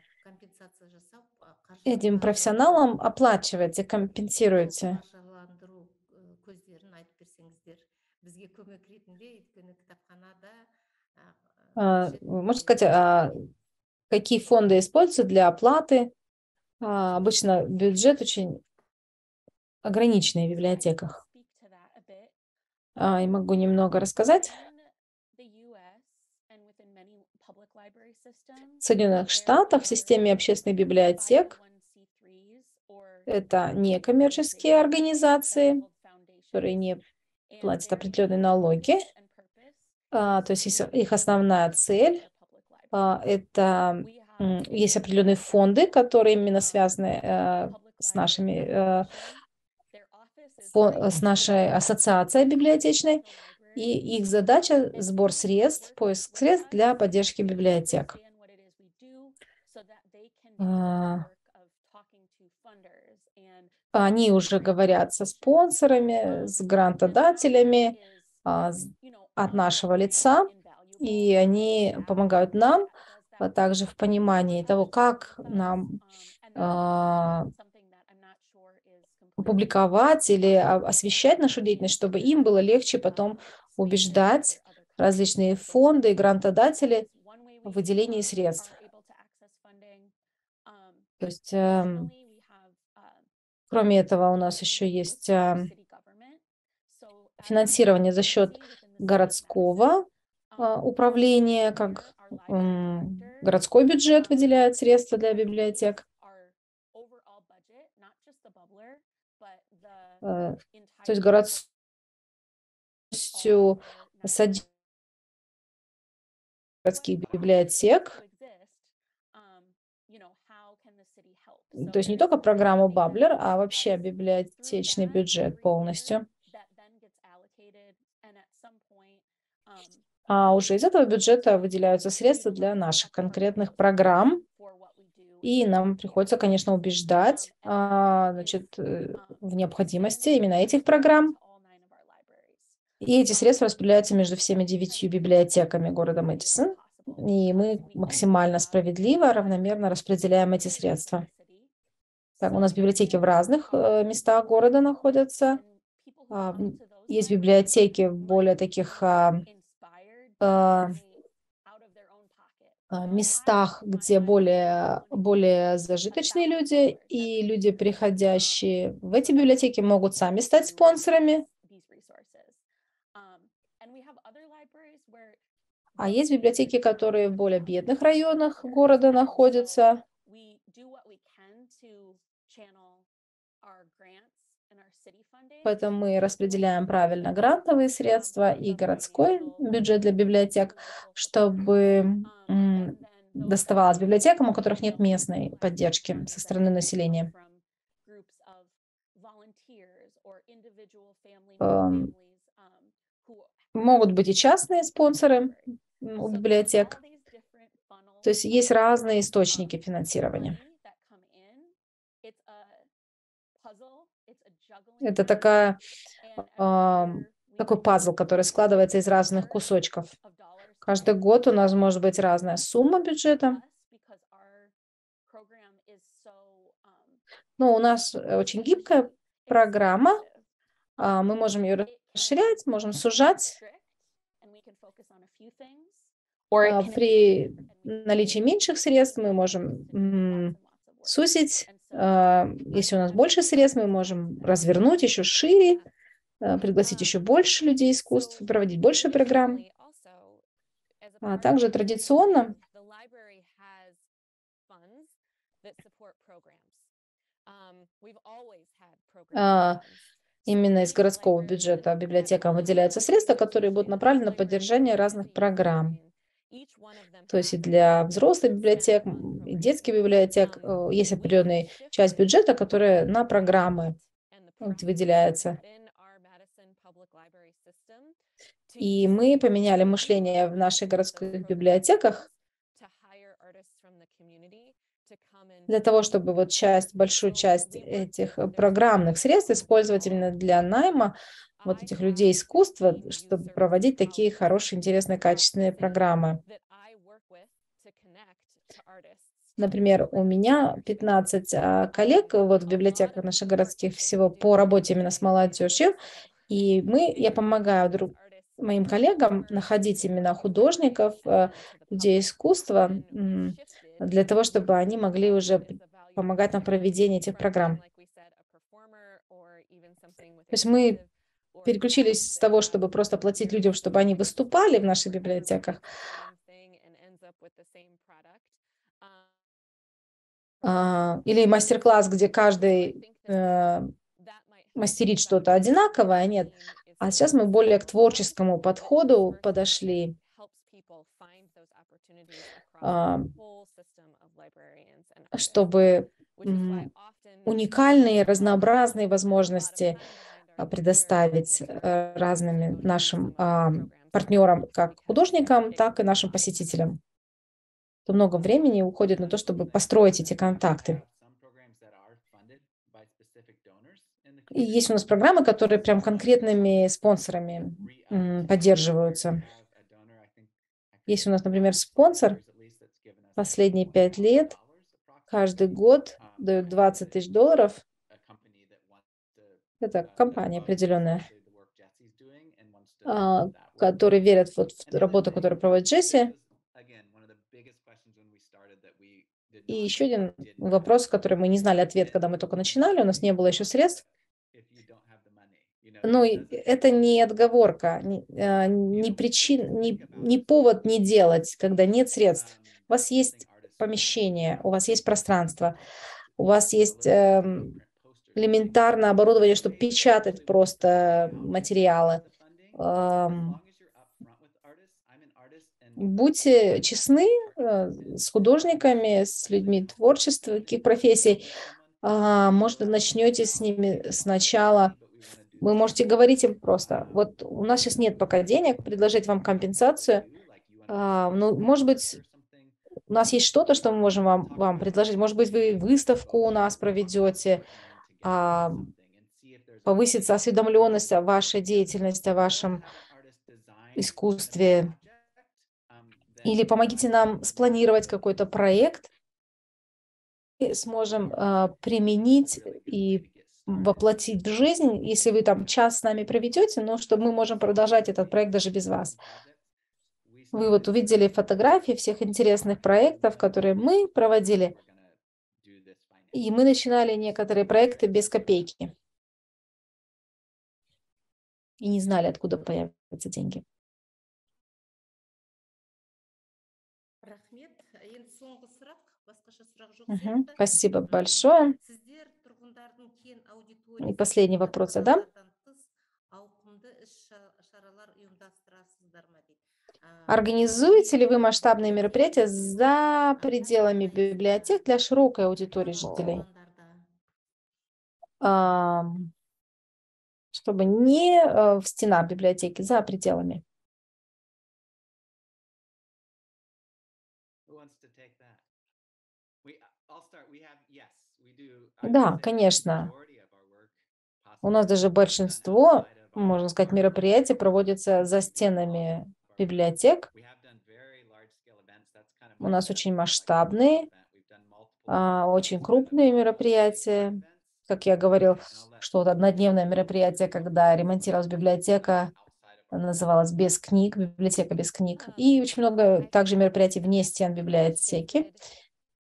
этим профессионалам оплачиваете компенсируете бізге көмек ретінде өйткені кітапханада а, а, а, можно сказать какие фонды используются для оплаты обычно бюджет очень ограниченный в библиотеках и могу немного рассказать в Соединенных Штатах в системе общественных библиотек это некоммерческие организации, которые не платят определенные налоги. А, то есть их основная цель а, – это есть определенные фонды, которые именно связаны э, с нашими э, с нашей ассоциацией библиотечной, и их задача – сбор средств, поиск средств для поддержки библиотек. А, они уже говорят со спонсорами, с грантодателями а, от нашего лица, и они помогают нам а также в понимании того, как нам а, публиковать или освещать нашу деятельность, чтобы им было легче потом убеждать различные фонды и грантодатели в выделении средств. То есть эм, Кроме этого, у нас еще есть эм, финансирование за счет городского а, управления, как городской бюджет выделяет средства для библиотек. Э, то есть город городских библиотек то есть не только программу Баблер, а вообще библиотечный бюджет полностью. А уже из этого бюджета выделяются средства для наших конкретных программ, и нам приходится, конечно, убеждать а, значит, э, в необходимости именно этих программ. И эти средства распределяются между всеми девятью библиотеками города Мэдисон. И мы максимально справедливо, равномерно распределяем эти средства. Так, у нас библиотеки в разных э, местах города находятся. А, есть библиотеки в более таких а, э, э, местах, где более, более зажиточные люди, и люди, приходящие в эти библиотеки, могут сами стать спонсорами. А есть библиотеки, которые в более бедных районах города находятся. Поэтому мы распределяем правильно грантовые средства и городской бюджет для библиотек, чтобы а, доставалось библиотекам, у которых нет местной поддержки со стороны населения. Э, um, могут быть и частные спонсоры у библиотек. То есть есть разные источники um, финансирования. Это такая, э, такой пазл, который складывается из разных кусочков. Каждый год у нас может быть разная сумма бюджета. Но у нас очень гибкая программа. Э, мы можем ее расширять, можем сужать. А, при наличии меньших средств мы можем сузить а, если у нас больше средств, мы можем развернуть еще шире, а, пригласить еще больше людей искусств, проводить больше программ. А также традиционно а, именно из городского бюджета библиотекам выделяются средства, которые будут направлены на поддержание разных программ. То есть и для взрослых библиотек, и детских библиотек um, э, есть определенная часть бюджета, которая на программы выделяется. И мы поменяли мышление в наших городских библиотеках для того, чтобы вот часть, большую часть этих э, программных средств использовать именно для найма вот этих людей искусства, чтобы проводить такие хорошие, интересные, качественные программы. Например, у меня 15 а, коллег вот в библиотеках наших городских всего по работе именно с молодежью, и мы, я помогаю друг, моим коллегам находить именно художников, а, людей искусства, для того, чтобы они могли уже помогать нам в проведении этих программ. То есть мы переключились с того, чтобы просто платить людям, чтобы они выступали в наших библиотеках, а, или мастер-класс, где каждый э, мастерит что-то одинаковое, а нет. А сейчас мы более к творческому подходу подошли. А, чтобы уникальные разнообразные возможности а, предоставить э, разными нашим а, партнерам, как художникам, так и нашим посетителям. То много времени уходит на то, чтобы построить эти контакты. И есть у нас программы, которые прям конкретными спонсорами поддерживаются. Есть у нас, например, спонсор последние пять лет, каждый год дают 20 тысяч долларов это компания определенная, а, которые верят вот в работу, которую проводит Джесси. И еще один вопрос, который мы не знали ответ, когда мы только начинали, у нас не было еще средств. Ну, это не отговорка, не, а, не причин, не, не повод не делать, когда нет средств. Um, у вас есть помещение, у вас есть пространство, у вас есть элементарное оборудование, чтобы печатать просто материалы. Будьте честны э, с художниками, с людьми творчества, каких профессий. А, может, начнете с ними сначала. Вы можете говорить им просто, вот у нас сейчас нет пока денег, предложить вам компенсацию. А, ну, может быть, у нас есть что-то, что мы можем вам, вам предложить. Может быть, вы выставку у нас проведете, а, повысится осведомленность о вашей деятельности, о вашем искусстве. Или помогите нам спланировать какой-то проект, и сможем э, применить и воплотить в жизнь, если вы там час с нами проведете, но что мы можем продолжать этот проект даже без вас. Вы вот увидели фотографии всех интересных проектов, которые мы проводили – и мы начинали некоторые проекты без копейки. И не знали, откуда появятся деньги. Угу. Спасибо большое. И последний вопрос, да? Организуете ли вы масштабные мероприятия за пределами библиотек для широкой аудитории жителей? Чтобы не э, в стенах библиотеки, за пределами. Да, конечно. У нас даже большинство, можно сказать, мероприятий проводятся за стенами библиотек. У нас очень масштабные, а, очень крупные мероприятия. Как я говорил, что вот однодневное мероприятие, когда ремонтировалась библиотека, называлась «Без книг», библиотека без книг. А, И очень много также мероприятий вне стен библиотеки.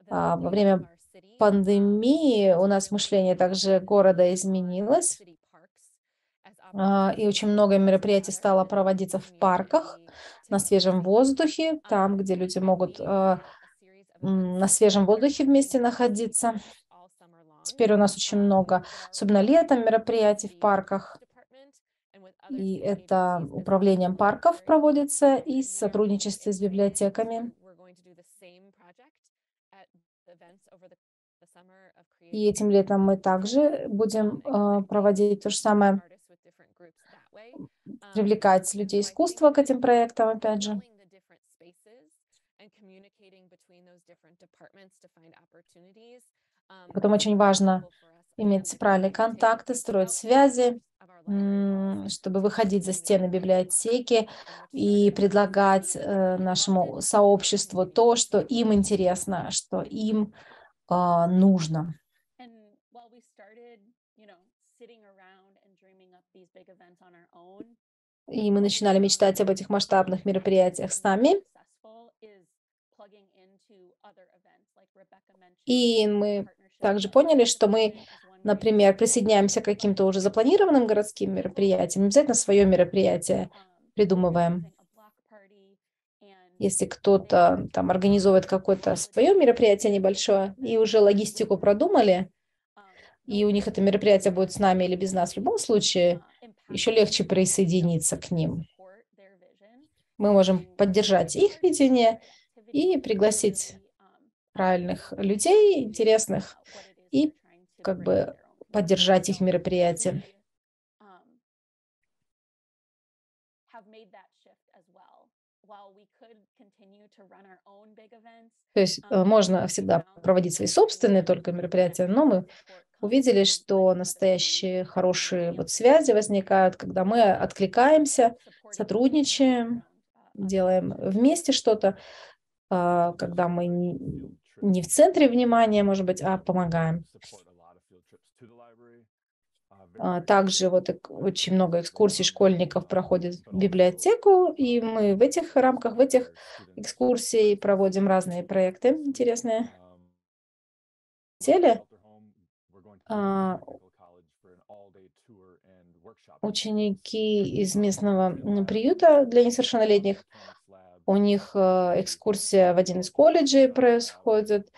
А, во время пандемии um, у нас мышление также города изменилось. А, и очень много мероприятий стало проводиться в парках, на свежем воздухе, там, где люди могут а, на свежем воздухе вместе находиться. Теперь у нас очень много, особенно летом, мероприятий в парках. И это управлением парков проводится и в сотрудничестве с библиотеками. И этим летом мы также будем а, проводить то же самое Um, привлекать людей искусства к этим um, проектам, опять же. Um, Потом очень важно иметь правильные контакты, строить связи, чтобы выходить за стены библиотеки и предлагать э, нашему сообществу то, что им интересно, что им а, нужно. И мы начинали мечтать об этих масштабных мероприятиях сами. И мы также поняли, что мы, например, присоединяемся к каким-то уже запланированным городским мероприятиям, обязательно свое um, мероприятие придумываем. Если кто-то там организовывает какое-то свое мероприятие небольшое, и уже логистику продумали, um, и у них это мероприятие будет с нами или без нас в любом случае um, – еще легче присоединиться к ним. Мы можем поддержать их видение и пригласить правильных людей, интересных, и как бы поддержать их мероприятие. То есть э, можно всегда проводить свои собственные только мероприятия, но мы увидели, что настоящие хорошие вот связи возникают, когда мы откликаемся, сотрудничаем, делаем вместе что-то, а, когда мы не в центре внимания, может быть, а помогаем. А, также вот очень много экскурсий школьников проходит в библиотеку, и мы в этих рамках, в этих экскурсий проводим разные проекты интересные. Теле а, ученики из местного приюта для несовершеннолетних. У них э, экскурсия в один из колледжей происходит.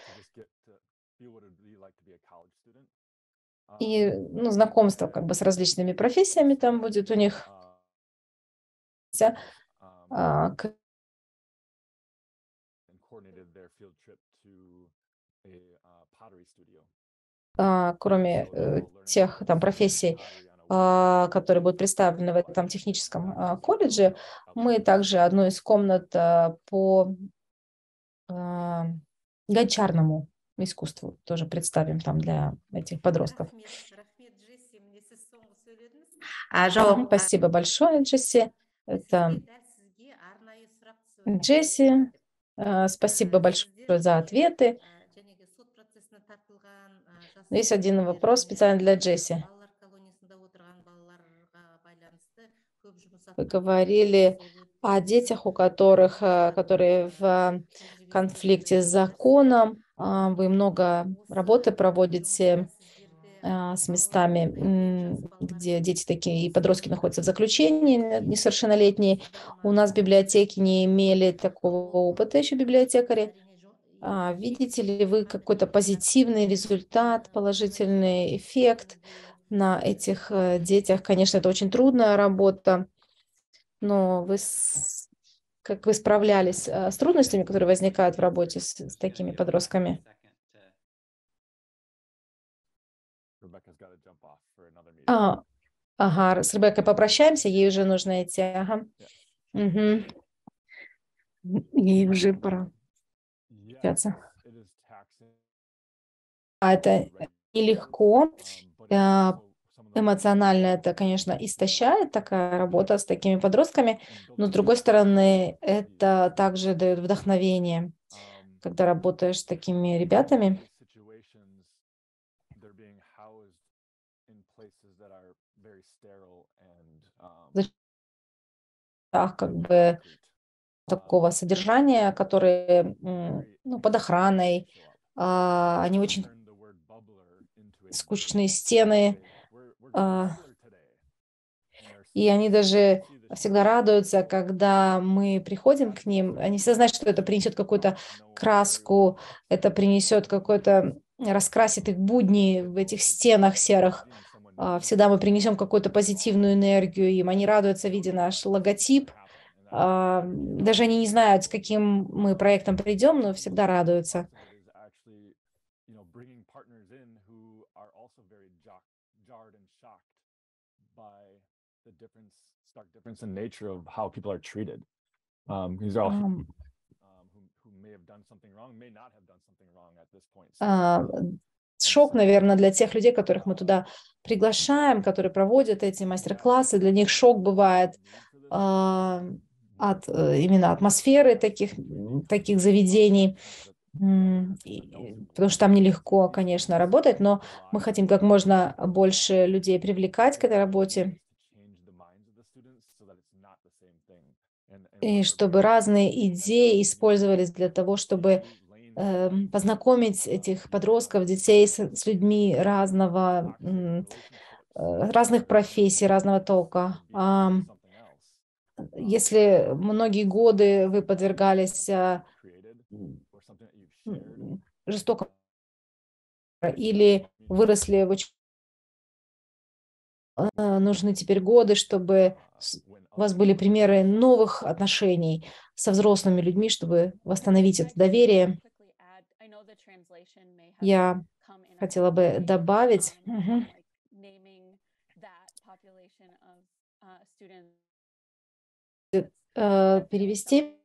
И um, ну, знакомство как бы с различными профессиями там будет у них. Uh, um, а, а, кроме э, тех там профессий, а, которые будут представлены в этом техническом а, колледже, мы также одну из комнат по гончарному искусству тоже представим там для этих подростков. Спасибо большое, Джесси. Это Джесси. Спасибо большое за ответы. Есть один вопрос специально для Джесси. Вы говорили о детях, у которых, э, которые в конфликте с законом. А, вы много работы проводите э, с местами, где дети такие и подростки находятся в заключении, несовершеннолетние. У нас библиотеки не имели такого опыта еще библиотекари. А, видите ли вы какой-то позитивный результат, положительный эффект на этих э, детях? Конечно, это очень трудная работа, но вы как вы справлялись э, с трудностями, которые возникают в работе с, с такими подростками? А, ага, с Ребеккой попрощаемся, ей уже нужно идти. Ага. Угу. Ей уже пора осуществляться. А это э, нелегко. Um, э, эмоционально это, конечно, истощает такая работа с такими подростками, но с другой стороны, это также дает вдохновение, um, когда работаешь с такими ребятами. Um, как бы такого а, содержания, которые ну, под охраной, а, они очень скучные стены, а, и они даже всегда радуются, когда мы приходим к ним. Они всегда знают, что это принесет какую-то краску, это принесет какой-то, раскрасит их будни в этих стенах серых. Всегда мы принесем какую-то позитивную энергию им. Они радуются, видя наш логотип. А, даже они не знают, с каким мы проектом придем, но всегда радуются. Um, а, шок, наверное, для тех людей, которых мы туда приглашаем, которые проводят эти мастер-классы. Для них шок бывает, а, от э, именно атмосферы таких, таких заведений, потому что там нелегко, конечно, работать, но мы хотим как можно больше людей привлекать к этой работе, и чтобы разные идеи использовались для того, чтобы э, познакомить этих подростков, детей с, с людьми разного, э, разных профессий, разного толка. Э, если многие годы вы подвергались а, жестокому или выросли в очень... А, нужны теперь годы, чтобы у вас были примеры новых отношений со взрослыми людьми, чтобы восстановить это доверие. Я хотела бы добавить. Угу. Э, перевести.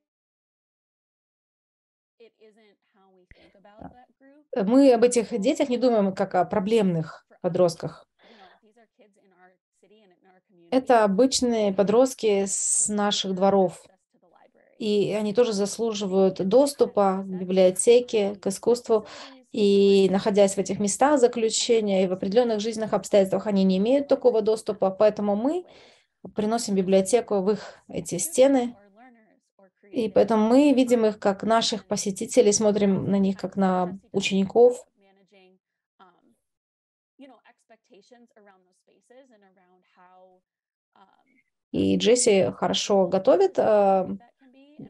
Мы об этих детях не думаем как о проблемных подростках. Это обычные подростки с наших дворов, и они тоже заслуживают доступа к библиотеке, к искусству. И находясь в этих местах заключения и в определенных жизненных обстоятельствах, они не имеют такого доступа, поэтому мы приносим библиотеку в их эти стены, и поэтому мы видим их как наших посетителей, смотрим на них как на учеников. И Джесси хорошо готовит э,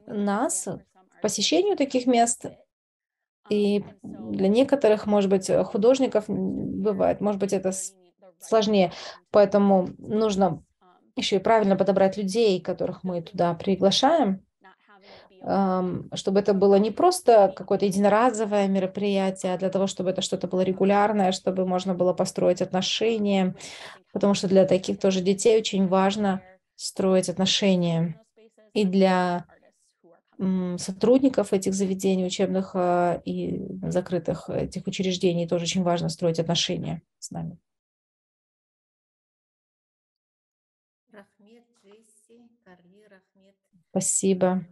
нас к посещению таких мест. И для некоторых, может быть, художников бывает, может быть, это сложнее. Поэтому нужно еще и правильно подобрать людей, которых мы туда приглашаем, чтобы это было не просто какое-то единоразовое мероприятие, а для того, чтобы это что-то было регулярное, чтобы можно было построить отношения, потому что для таких тоже детей очень важно строить отношения. И для сотрудников этих заведений учебных а, и закрытых этих учреждений тоже очень важно строить отношения с нами. Спасибо.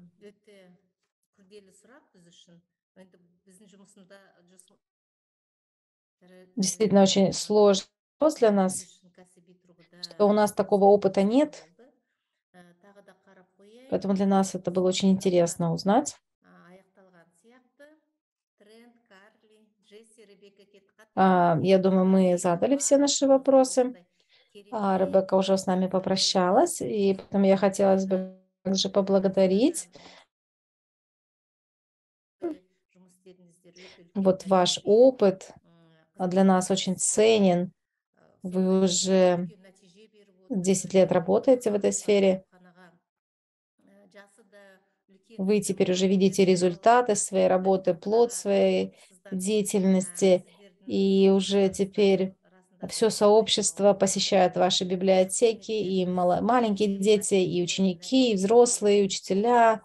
Действительно очень сложный вопрос для нас, что у нас такого опыта нет. Э, поэтому для нас это было очень интересно узнать. А, а, я думаю, мы задали все наши вопросы. А, Ребекка уже с нами попрощалась, и потом я хотела бы также поблагодарить вот ваш опыт а для нас очень ценен. Вы уже 10 лет работаете в этой сфере. Вы теперь уже видите результаты своей работы, плод своей деятельности. И уже теперь все сообщество посещает ваши библиотеки, и мало, маленькие дети, и ученики, и взрослые, и учителя.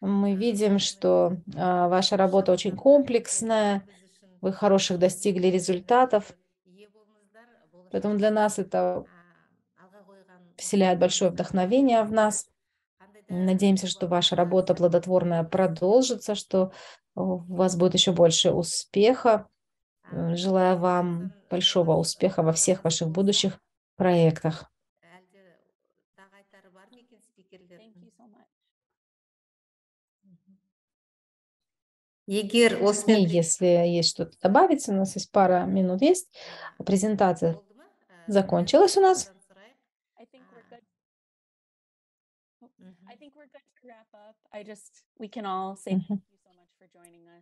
Мы видим, что а, ваша работа очень комплексная, вы хороших достигли результатов. Поэтому для нас это вселяет большое вдохновение в нас. Надеемся, что ваша работа плодотворная продолжится, что у вас будет еще больше успеха. Э, желаю вам большого успеха во всех ваших будущих проектах. Если есть что-то добавить, у нас есть пара минут есть. Презентация закончилась у нас.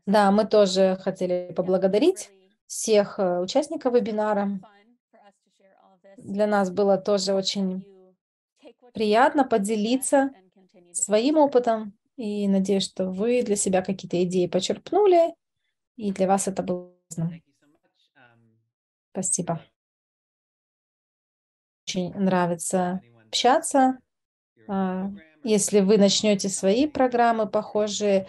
Да, мы тоже хотели поблагодарить всех э, участников вебинара. Для нас было тоже очень приятно поделиться своим опытом. И надеюсь, что вы для себя какие-то идеи почерпнули, и для вас это было полезно. Um, Спасибо. Очень нравится общаться. А, если вы начнете свои программы похожие,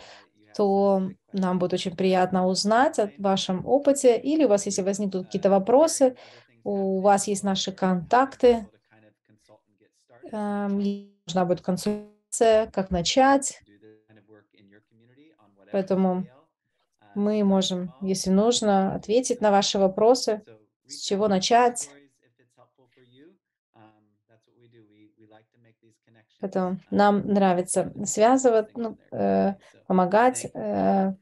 то нам будет очень приятно узнать о вашем опыте. Или у вас, если возникнут какие-то вопросы, у вас есть наши контакты. Эм, нужна будет консультация, как начать. Поэтому мы можем, если нужно, ответить на ваши вопросы, с чего начать. Поэтому нам нравится связывать, ну, э, помогать, э,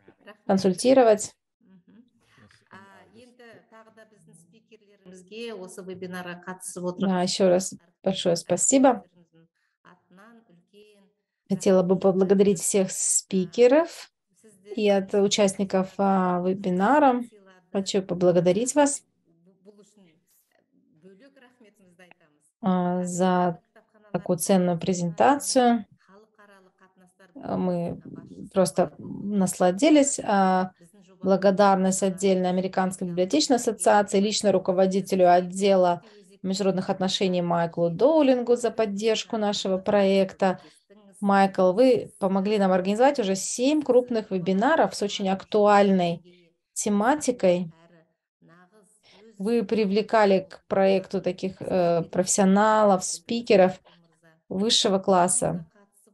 консультировать. Да, еще раз большое спасибо. Хотела бы поблагодарить всех спикеров и от участников а, вебинара. Хочу поблагодарить вас а, за такую ценную презентацию. А, мы просто насладились. А, благодарность отдельно Американской библиотечной ассоциации, лично руководителю отдела международных отношений Майклу Доулингу за поддержку нашего проекта. Майкл, вы помогли нам организовать уже семь крупных вебинаров с очень актуальной тематикой. Вы привлекали к проекту таких э, профессионалов, спикеров – высшего класса.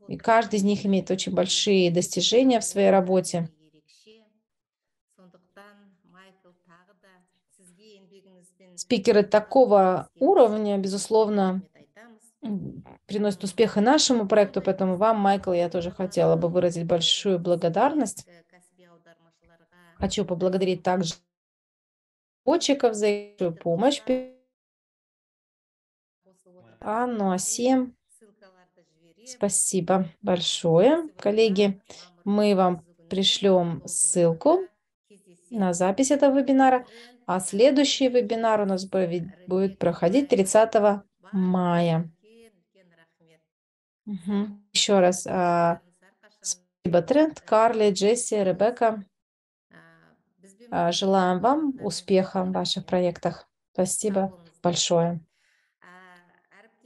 И каждый из них имеет очень большие достижения в своей работе. Спикеры такого уровня, безусловно, приносят успех и нашему проекту, поэтому вам, Майкл, я тоже хотела бы выразить большую благодарность. Хочу поблагодарить также разработчиков за их помощь. Анну, Асем. Спасибо большое. Коллеги, мы вам пришлем ссылку на запись этого вебинара. А следующий вебинар у нас будет проходить 30 мая. Угу. Еще раз а, спасибо, Трент, Карли, Джесси, Ребекка. А, желаем вам успеха в ваших проектах. Спасибо большое.